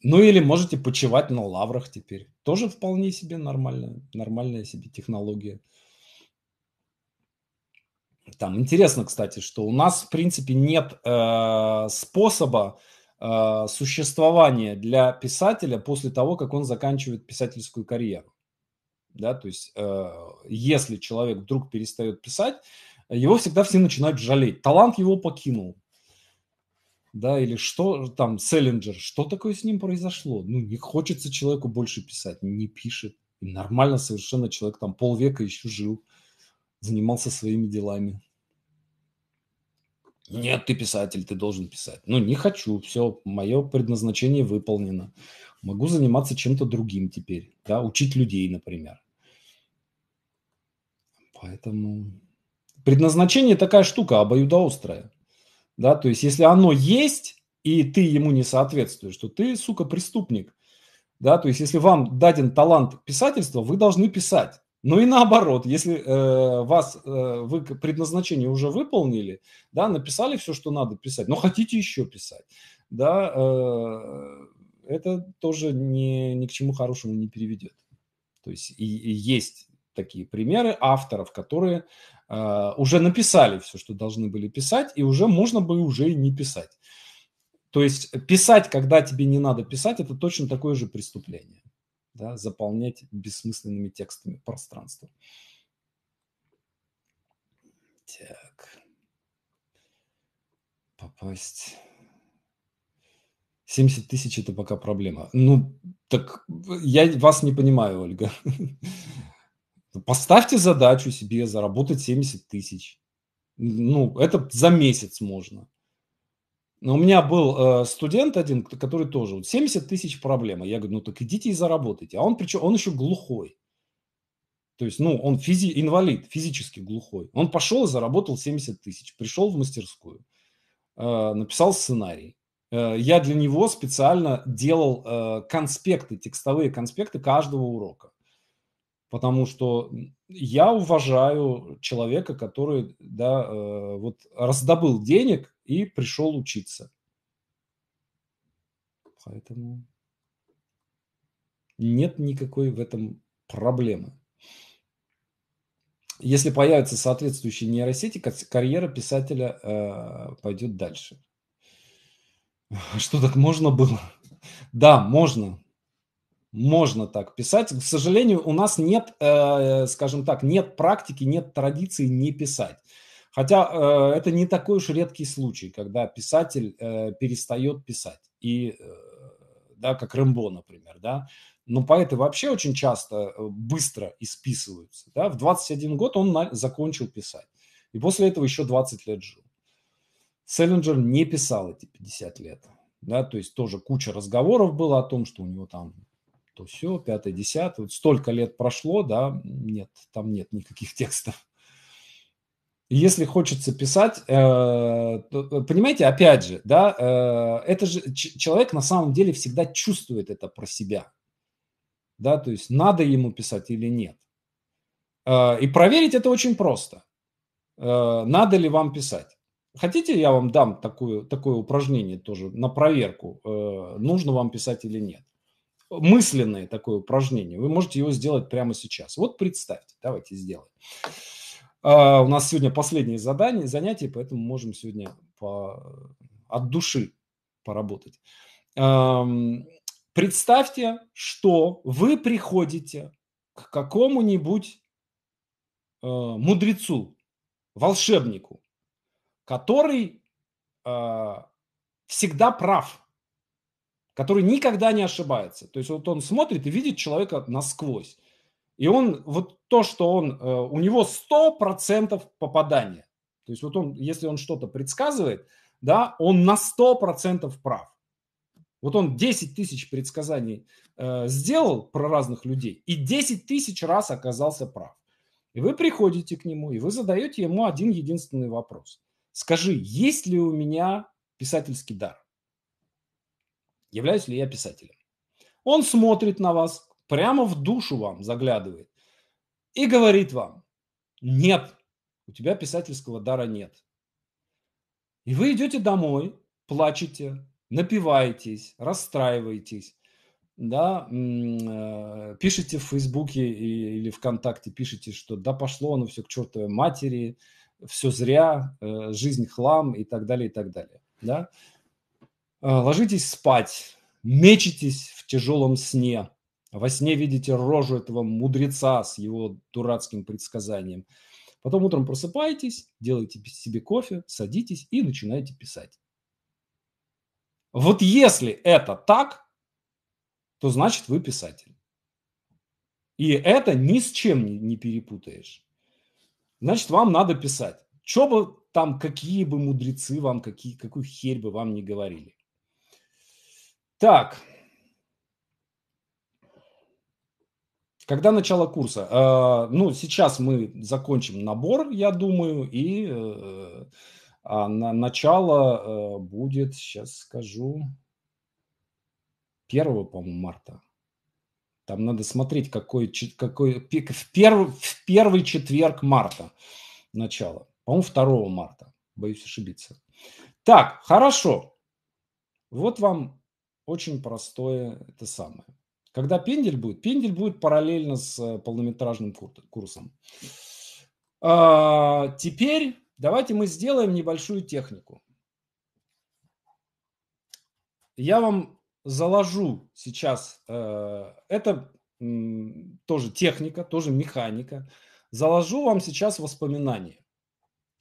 Ну или можете почивать на лаврах теперь. Тоже вполне себе нормально, нормальная себе технология. Там интересно, кстати, что у нас, в принципе, нет э, способа э, существования для писателя после того, как он заканчивает писательскую карьеру. Да, то есть, э, если человек вдруг перестает писать, его всегда все начинают жалеть. Талант его покинул да, или что там, Селлинджер, что такое с ним произошло? Ну, не хочется человеку больше писать, не пишет. И нормально совершенно человек там полвека еще жил, занимался своими делами. Нет, ты писатель, ты должен писать. Ну, не хочу, все, мое предназначение выполнено. Могу заниматься чем-то другим теперь, да, учить людей, например. Поэтому предназначение такая штука обоюдоострая да, то есть если оно есть, и ты ему не соответствуешь, то ты, сука, преступник, да, то есть если вам даден талант писательства, вы должны писать. Ну и наоборот, если э, вас, э, вы предназначение уже выполнили, да, написали все, что надо писать, но хотите еще писать, да, э, это тоже не ни к чему хорошему не переведет. То есть и, и есть такие примеры авторов, которые а, уже написали все, что должны были писать, и уже можно бы уже и не писать. То есть писать, когда тебе не надо писать, это точно такое же преступление. Да, заполнять бессмысленными текстами пространство. Так. Попасть. 70 тысяч это пока проблема. Ну, так я вас не понимаю, Ольга. Поставьте задачу себе заработать 70 тысяч. Ну, это за месяц можно. Но у меня был э, студент один, который тоже, вот 70 тысяч проблема. Я говорю, ну так идите и заработайте. А он причем, он еще глухой. То есть, ну, он физи инвалид, физически глухой. Он пошел и заработал 70 тысяч, пришел в мастерскую, э, написал сценарий. Э, я для него специально делал э, конспекты, текстовые конспекты каждого урока потому что я уважаю человека, который да, э, вот раздобыл денег и пришел учиться. Поэтому нет никакой в этом проблемы. Если появятся соответствующие нейросети, карьера писателя э, пойдет дальше. Что так можно было? Да, можно можно так писать. К сожалению, у нас нет, э, скажем так, нет практики, нет традиции не писать. Хотя э, это не такой уж редкий случай, когда писатель э, перестает писать. И, э, да, как Рэмбо, например, да. Но поэты вообще очень часто э, быстро исписываются. Да? В 21 год он на... закончил писать. И после этого еще 20 лет жил. Селлинджер не писал эти 50 лет. Да? То есть тоже куча разговоров было о том, что у него там то все, пятое, десятое. Вот столько лет прошло, да, нет, там нет никаких текстов. Если хочется писать, э, э, понимаете, опять же, да, э, это же человек на самом деле всегда чувствует это про себя, да, то есть надо ему писать или нет. И проверить это очень просто. Надо ли вам писать? Хотите, я вам дам такую, такое упражнение тоже на проверку, нужно вам писать или нет мысленное такое упражнение. Вы можете его сделать прямо сейчас. Вот представьте, давайте сделаем. А, у нас сегодня последнее задание, занятие, поэтому можем сегодня по, от души поработать. Представьте, что вы приходите к какому-нибудь э, мудрецу, волшебнику, который а, всегда прав – который никогда не ошибается. То есть вот он смотрит и видит человека насквозь. И он, вот то, что он, э, у него 100% попадания. То есть вот он, если он что-то предсказывает, да, он на 100% прав. Вот он 10 тысяч предсказаний э, сделал про разных людей и 10 тысяч раз оказался прав. И вы приходите к нему, и вы задаете ему один единственный вопрос. Скажи, есть ли у меня писательский дар? являюсь ли я писателем. Он смотрит на вас, прямо в душу вам заглядывает и говорит вам, нет, у тебя писательского дара нет. И вы идете домой, плачете, напиваетесь, расстраиваетесь, да, э, пишите в Фейсбуке или ВКонтакте, пишите, что да пошло оно все к чертовой матери, все зря, э, жизнь хлам и так далее, и так далее, да. Э, ложитесь спать, мечетесь в тяжелом сне. Во сне видите рожу этого мудреца с его дурацким предсказанием. Потом утром просыпаетесь, делаете себе кофе, садитесь и начинаете писать. Вот если это так, то значит вы писатель. И это ни с чем не, не перепутаешь. Значит, вам надо писать. Что бы там, какие бы мудрецы вам, какие, какую херь бы вам не говорили. Так. Когда начало курса? Э, ну, сейчас мы закончим набор, я думаю, и э, а на начало э, будет, сейчас скажу, 1, по-моему, марта. Там надо смотреть, какой, какой в, первый, в первый четверг марта начало. По-моему, 2 марта. Боюсь ошибиться. Так, хорошо. Вот вам очень простое это самое. Когда пендель будет? Пендель будет параллельно с э, полнометражным курсом. А, теперь давайте мы сделаем небольшую технику. Я вам заложу сейчас, э, это тоже техника, тоже механика, заложу вам сейчас воспоминания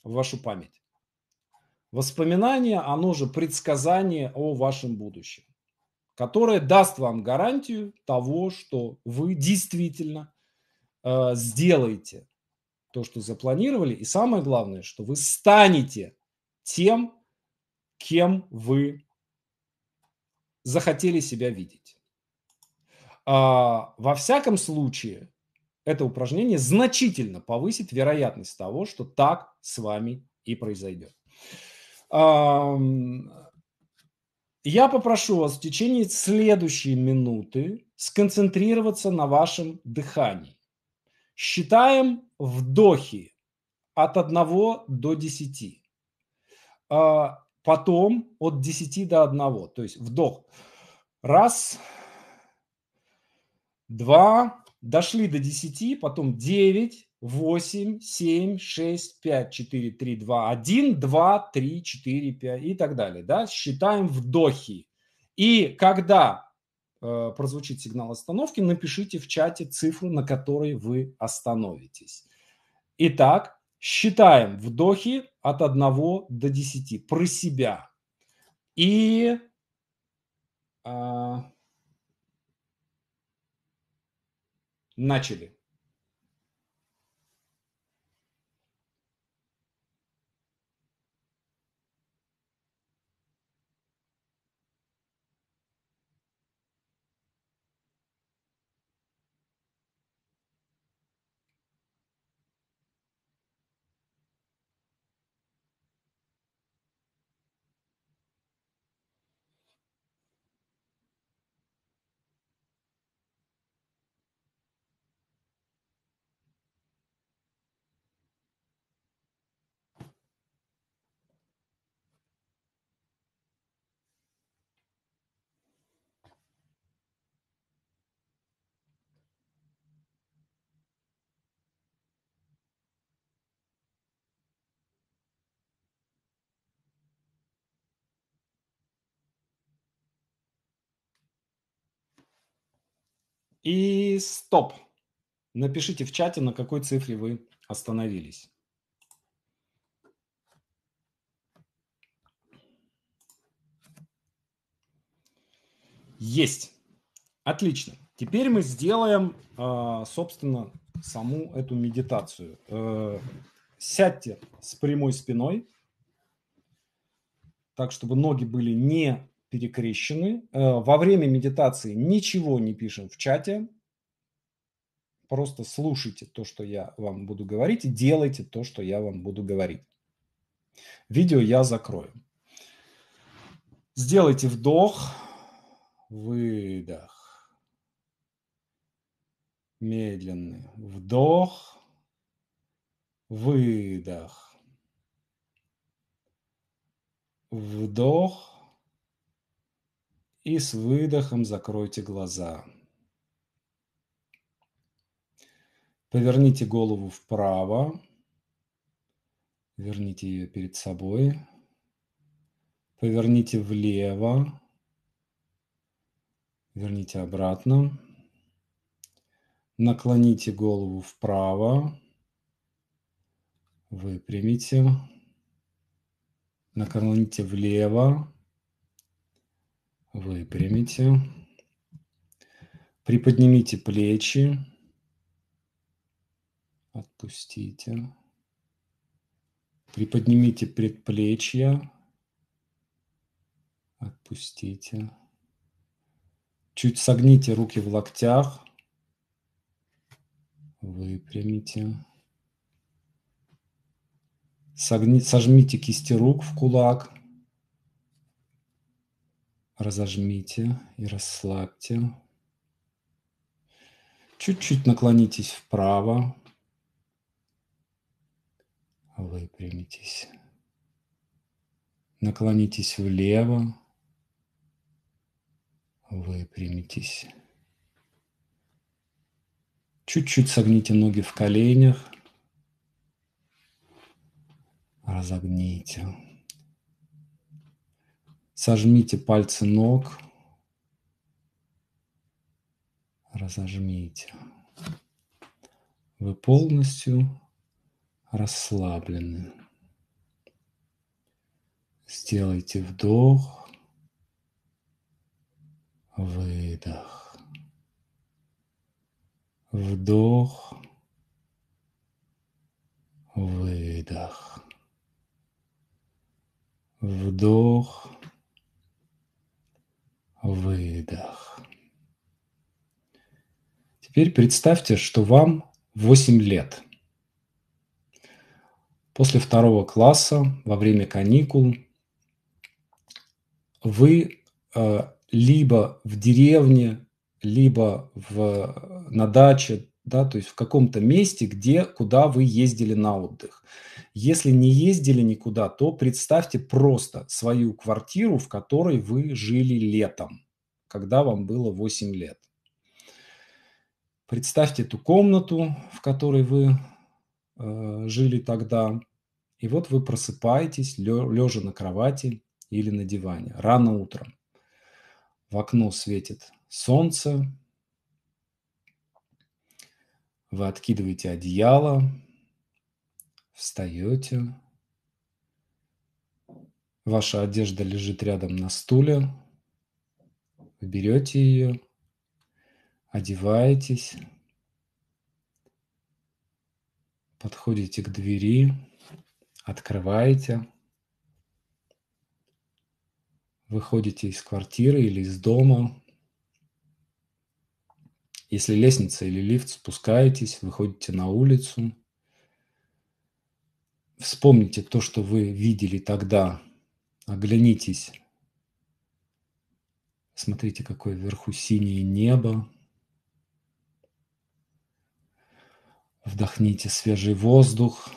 в вашу память. Воспоминание, оно же предсказание о вашем будущем которая даст вам гарантию того, что вы действительно э, сделаете то, что запланировали, и самое главное, что вы станете тем, кем вы захотели себя видеть. А, во всяком случае, это упражнение значительно повысит вероятность того, что так с вами и произойдет. А, я попрошу вас в течение следующей минуты сконцентрироваться на вашем дыхании. Считаем вдохи от 1 до 10. А, потом от 10 до 1. То есть вдох. Раз, два, дошли до 10, потом 9, 8, 7, 6, 5, 4, 3, 2, 1, 2, 3, 4, 5 и так далее. Да? Считаем вдохи. И когда э, прозвучит сигнал остановки, напишите в чате цифру, на которой вы остановитесь. Итак, считаем вдохи от 1 до 10 про себя. И... Э, начали. И стоп. Напишите в чате, на какой цифре вы остановились. Есть. Отлично. Теперь мы сделаем, а, собственно, саму эту медитацию. Э, сядьте с прямой спиной, так, чтобы ноги были не перекрещены. Э, во время медитации ничего не пишем в чате. Просто слушайте то, что я вам буду говорить, и делайте то, что я вам буду говорить. Видео я закрою. Сделайте вдох, выдох. Медленный вдох, выдох. Вдох, и с выдохом закройте глаза. Поверните голову вправо, верните ее перед собой, поверните влево, верните обратно, наклоните голову вправо, выпрямите, наклоните влево, Выпрямите. Приподнимите плечи. Отпустите. Приподнимите предплечья. Отпустите. Чуть согните руки в локтях. Выпрямите. согните, сожмите кисти рук в кулак разожмите и расслабьте. Чуть-чуть наклонитесь вправо. Выпрямитесь. Наклонитесь влево. Выпрямитесь. Чуть-чуть согните ноги в коленях. Разогните. Сожмите пальцы ног. Разожмите. Вы полностью расслаблены. Сделайте вдох, выдох, вдох, выдох, вдох, Выдох. Теперь представьте, что вам 8 лет. После второго класса, во время каникул, вы э, либо в деревне, либо в, э, на даче да, то есть в каком-то месте, где, куда вы ездили на отдых. Если не ездили никуда, то представьте просто свою квартиру, в которой вы жили летом, когда вам было 8 лет. Представьте эту комнату, в которой вы э, жили тогда. И вот вы просыпаетесь, лежа на кровати или на диване, рано утром. В окно светит солнце, вы откидываете одеяло, встаете. Ваша одежда лежит рядом на стуле. Вы берете ее, одеваетесь, подходите к двери, открываете, выходите из квартиры или из дома, если лестница или лифт, спускаетесь, выходите на улицу. Вспомните то, что вы видели тогда. Оглянитесь. Смотрите, какое вверху синее небо. Вдохните свежий воздух.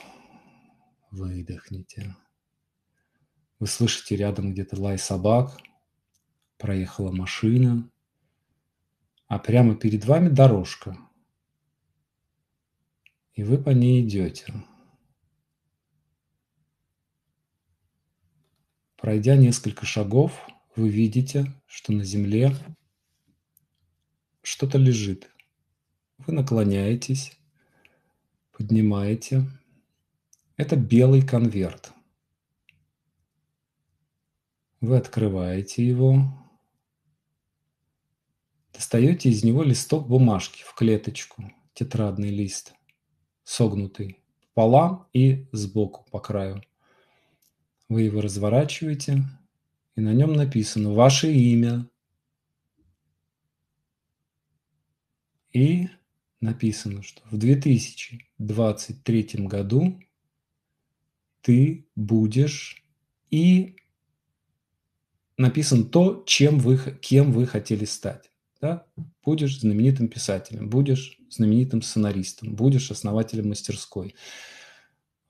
Выдохните. Вы слышите рядом где-то лай собак. Проехала машина а прямо перед вами дорожка. И вы по ней идете. Пройдя несколько шагов, вы видите, что на земле что-то лежит. Вы наклоняетесь, поднимаете. Это белый конверт. Вы открываете его, Достаете из него листок бумажки в клеточку, тетрадный лист, согнутый пополам и сбоку по краю. Вы его разворачиваете, и на нем написано ваше имя. И написано, что в 2023 году ты будешь и написан то, чем вы, кем вы хотели стать да, будешь знаменитым писателем, будешь знаменитым сценаристом, будешь основателем мастерской.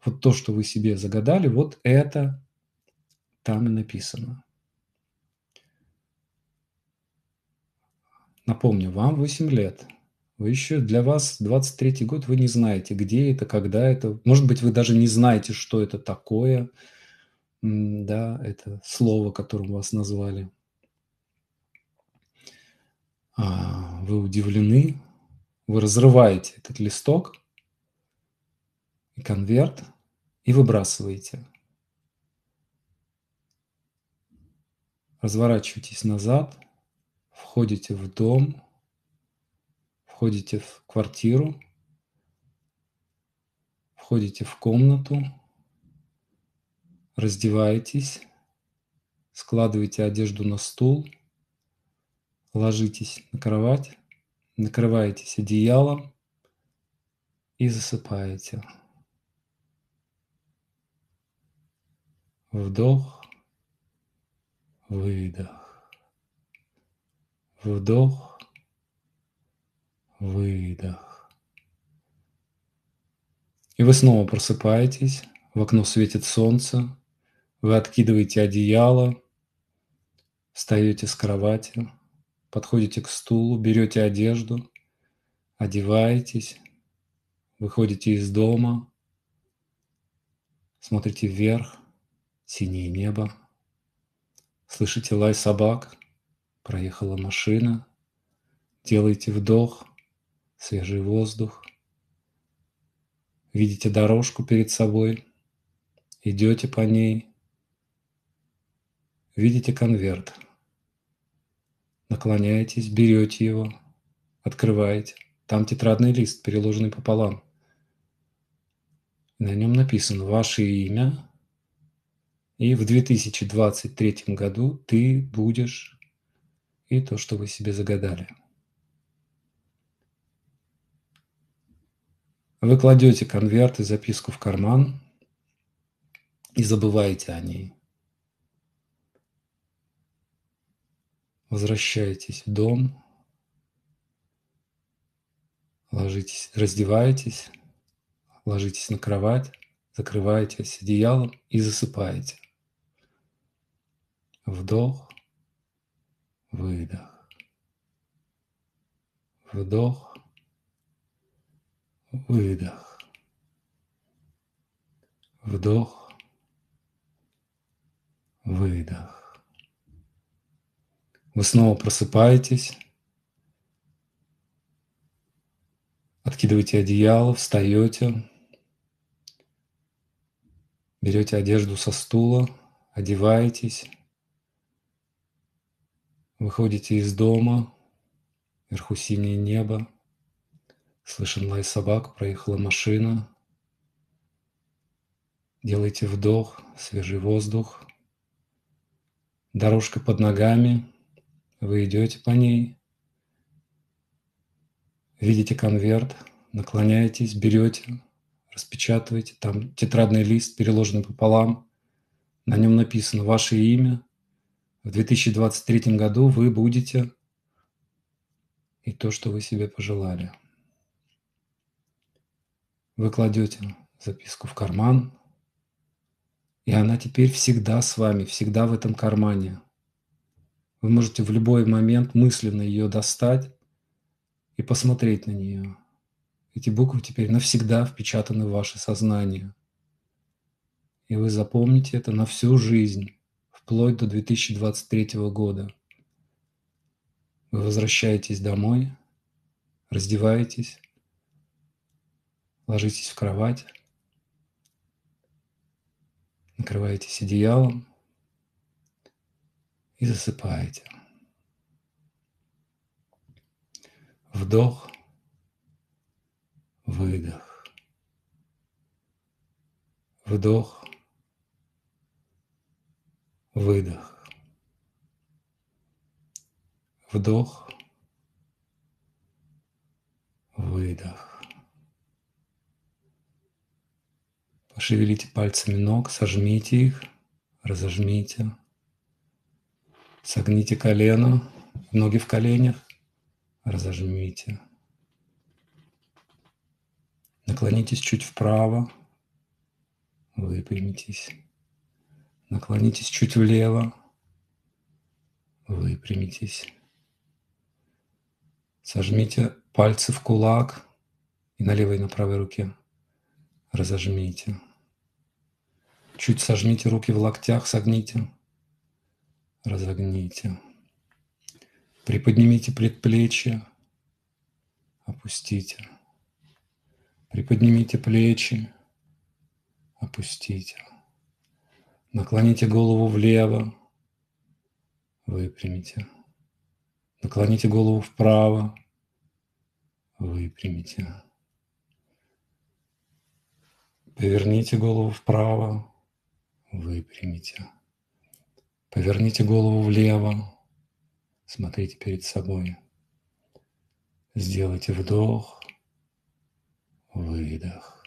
Вот то, что вы себе загадали, вот это там и написано. Напомню, вам 8 лет. Вы еще для вас 23 год, вы не знаете, где это, когда это. Может быть, вы даже не знаете, что это такое. Да, это слово, которым вас назвали. А, вы удивлены, вы разрываете этот листок и конверт и выбрасываете. Разворачиваетесь назад, входите в дом, входите в квартиру, входите в комнату, раздеваетесь, складываете одежду на стул – ложитесь на кровать, накрываетесь одеялом и засыпаете. Вдох, выдох. Вдох, выдох. И вы снова просыпаетесь, в окно светит солнце, вы откидываете одеяло, встаете с кровати – подходите к стулу, берете одежду, одеваетесь, выходите из дома, смотрите вверх, синее небо, слышите лай собак, проехала машина, делаете вдох, свежий воздух, видите дорожку перед собой, идете по ней, видите конверт – наклоняетесь, берете его, открываете. Там тетрадный лист, переложенный пополам. На нем написано ваше имя, и в 2023 году ты будешь и то, что вы себе загадали. Вы кладете конверт и записку в карман и забываете о ней. возвращаетесь в дом, ложитесь, раздеваетесь, ложитесь на кровать, закрываетесь одеялом и засыпаете. Вдох, выдох. Вдох, выдох. Вдох, выдох. Вы снова просыпаетесь, откидываете одеяло, встаете, берете одежду со стула, одеваетесь, выходите из дома, вверху синее небо, слышен лай собак, проехала машина, делаете вдох, свежий воздух, дорожка под ногами – вы идете по ней, видите конверт, наклоняетесь, берете, распечатываете, там тетрадный лист, переложенный пополам, на нем написано ваше имя. В 2023 году вы будете и то, что вы себе пожелали. Вы кладете записку в карман, и она теперь всегда с вами, всегда в этом кармане – вы можете в любой момент мысленно ее достать и посмотреть на нее. Эти буквы теперь навсегда впечатаны в ваше сознание. И вы запомните это на всю жизнь, вплоть до 2023 года. Вы возвращаетесь домой, раздеваетесь, ложитесь в кровать, накрываетесь одеялом – и засыпаете. Вдох, выдох. Вдох, выдох. Вдох, выдох. Пошевелите пальцами ног, сожмите их, разожмите. Согните колено, ноги в коленях, разожмите. Наклонитесь чуть вправо, выпрямитесь. Наклонитесь чуть влево, выпрямитесь. Сожмите пальцы в кулак и на левой и на правой руке разожмите. Чуть сожмите руки в локтях, согните разогните. Приподнимите предплечья, опустите. Приподнимите плечи, опустите. Наклоните голову влево, выпрямите. Наклоните голову вправо, выпрямите. Поверните голову вправо, выпрямите. Поверните голову влево, смотрите перед собой. Сделайте вдох, выдох,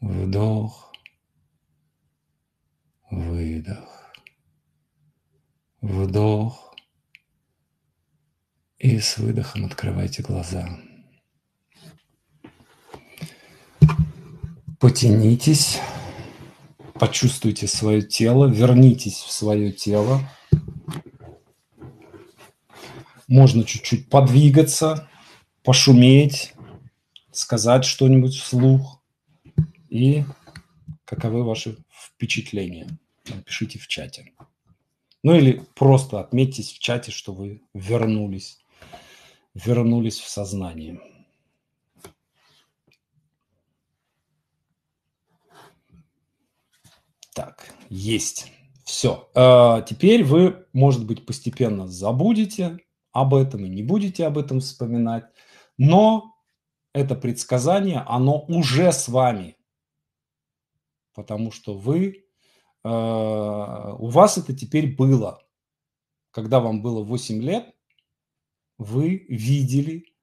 вдох, выдох, вдох. И с выдохом открывайте глаза. Потянитесь. Почувствуйте свое тело, вернитесь в свое тело. Можно чуть-чуть подвигаться, пошуметь, сказать что-нибудь вслух. И каковы ваши впечатления? Напишите в чате. Ну или просто отметьтесь в чате, что вы вернулись, вернулись в сознание. Так, есть. Все. А, теперь вы, может быть, постепенно забудете об этом и не будете об этом вспоминать, но это предсказание, оно уже с вами, потому что вы, а, у вас это теперь было. Когда вам было 8 лет, вы видели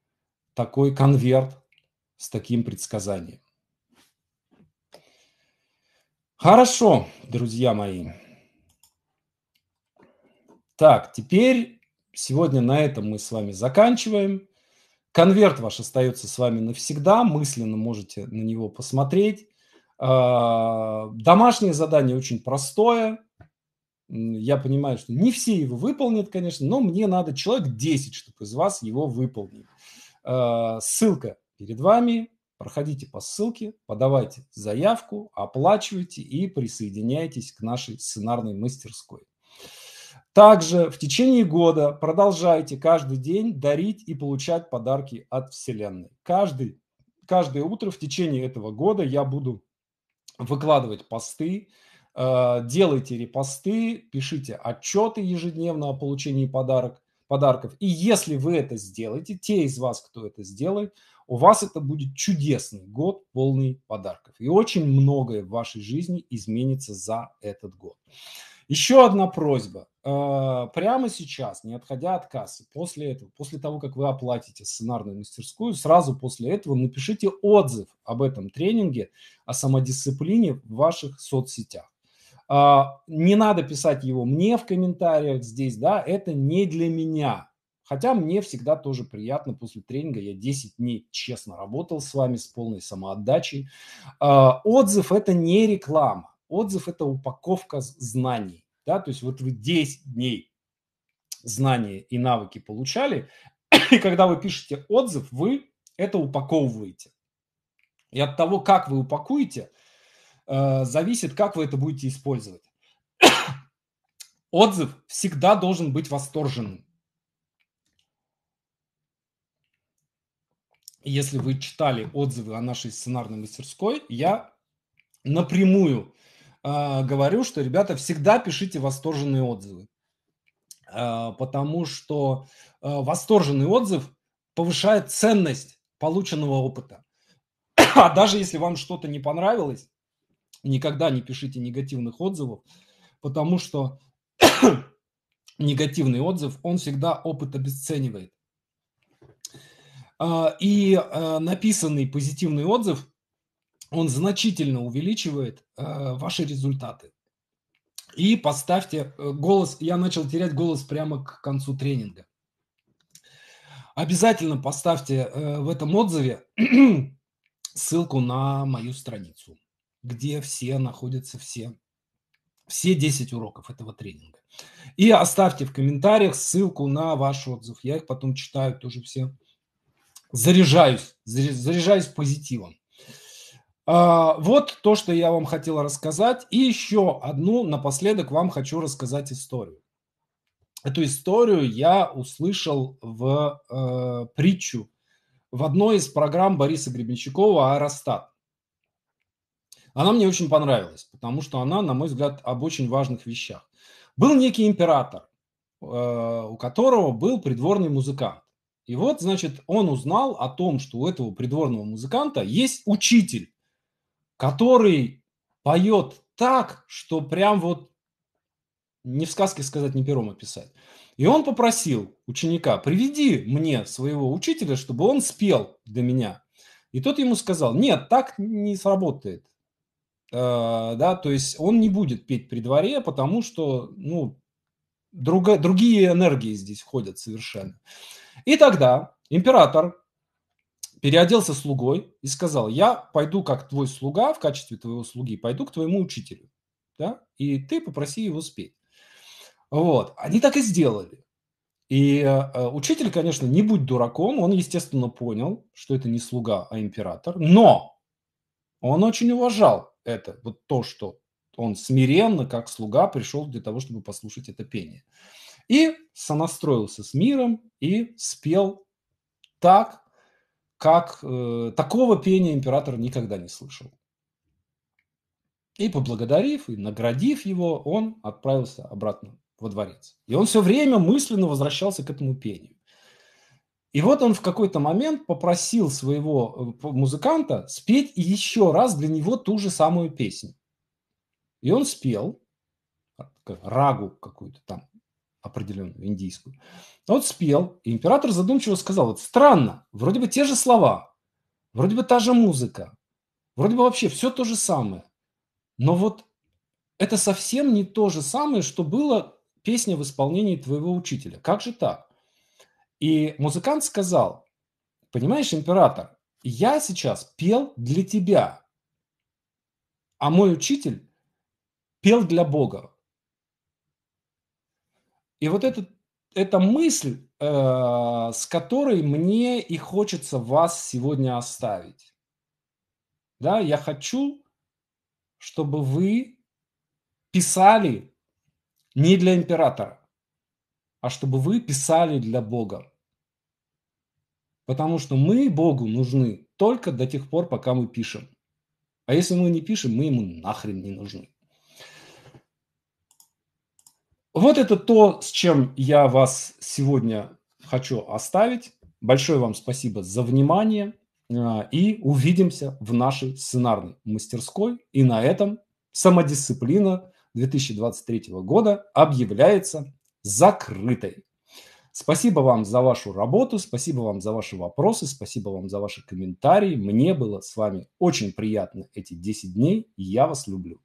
такой конверт с таким предсказанием. Хорошо, друзья мои. Так, теперь сегодня на этом мы с вами заканчиваем. Конверт ваш остается с вами навсегда. Мысленно можете на него посмотреть. А, домашнее задание очень простое. Я понимаю, что не все его выполнят, конечно, но мне надо человек 10, чтобы из вас его выполнил. А, ссылка перед вами проходите по ссылке, подавайте заявку, оплачивайте и присоединяйтесь к нашей сценарной мастерской. Также в течение года продолжайте каждый день дарить и получать подарки от Вселенной. Каждый, каждое утро в течение этого года я буду выкладывать посты, э, делайте репосты, пишите отчеты ежедневно о получении подарок, подарков. И если вы это сделаете, те из вас, кто это сделает, у вас это будет чудесный год, полный подарков. И очень многое в вашей жизни изменится за этот год. Еще одна просьба. Э, прямо сейчас, не отходя от кассы, после этого, после того, как вы оплатите сценарную мастерскую, сразу после этого напишите отзыв об этом тренинге, о самодисциплине в ваших соцсетях. Э, не надо писать его мне в комментариях здесь, да, это не для меня Хотя мне всегда тоже приятно после тренинга. Я 10 дней честно работал с вами с полной самоотдачей. А, отзыв – это не реклама. Отзыв – это упаковка знаний. Да? То есть вот вы 10 дней знания и навыки получали, и когда вы пишете отзыв, вы это упаковываете. И от того, как вы упакуете, э, зависит, как вы это будете использовать. Отзыв всегда должен быть восторженным. если вы читали отзывы о нашей сценарной мастерской, я напрямую э, говорю, что, ребята, всегда пишите восторженные отзывы, э, потому что э, восторженный отзыв повышает ценность полученного опыта. А даже если вам что-то не понравилось, никогда не пишите негативных отзывов, потому что негативный отзыв, он всегда опыт обесценивает. А, и а, написанный позитивный отзыв, он значительно увеличивает а, ваши результаты. И поставьте э, голос, я начал терять голос прямо к концу тренинга. Обязательно поставьте э, в этом отзыве ссылку на мою страницу, где все находятся, все, все 10 уроков этого тренинга. И оставьте в комментариях ссылку на ваш отзыв. Я их потом читаю тоже все заряжаюсь, заряжаюсь позитивом. А, вот то, что я вам хотел рассказать. И еще одну напоследок вам хочу рассказать историю. Эту историю я услышал в э, притчу в одной из программ Бориса Гребенщикова «Аэростат». Она мне очень понравилась, потому что она, на мой взгляд, об очень важных вещах. Был некий император, э, у которого был придворный музыкант. И вот, значит, он узнал о том, что у этого придворного музыканта есть учитель, который поет так, что прям вот не в сказке сказать, не пером описать. А И он попросил ученика, приведи мне своего учителя, чтобы он спел для меня. И тот ему сказал, нет, так не сработает. Э, да, то есть он не будет петь при дворе, потому что, ну, друга, другие энергии здесь ходят совершенно. И тогда император переоделся слугой и сказал, я пойду как твой слуга, в качестве твоего слуги, пойду к твоему учителю, да, и ты попроси его спеть. Вот, они так и сделали. И э, э, учитель, конечно, не будь дураком, он, естественно, понял, что это не слуга, а император, но он очень уважал это, вот то, что он смиренно, как слуга, пришел для того, чтобы послушать это пение. И сонастроился с миром и спел так, как э, такого пения император никогда не слышал. И поблагодарив и наградив его, он отправился обратно во дворец. И он все время мысленно возвращался к этому пению. И вот он в какой-то момент попросил своего э, музыканта спеть еще раз для него ту же самую песню. И он спел рагу какую-то там определенную, индийскую. Вот спел, и император задумчиво сказал, вот странно, вроде бы те же слова, вроде бы та же музыка, вроде бы вообще все то же самое, но вот это совсем не то же самое, что было песня в исполнении твоего учителя. Как же так? И музыкант сказал, понимаешь, император, я сейчас пел для тебя, а мой учитель пел для Бога. И вот этот, эта мысль, э, с которой мне и хочется вас сегодня оставить. Да, я хочу, чтобы вы писали не для императора, а чтобы вы писали для Бога. Потому что мы Богу нужны только до тех пор, пока мы пишем. А если мы не пишем, мы ему нахрен не нужны. Вот это то, с чем я вас сегодня хочу оставить. Большое вам спасибо за внимание а, и увидимся в нашей сценарной мастерской. И на этом самодисциплина 2023 года объявляется закрытой. Спасибо вам за вашу работу, спасибо вам за ваши вопросы, спасибо вам за ваши комментарии. Мне было с вами очень приятно эти 10 дней. Я вас люблю.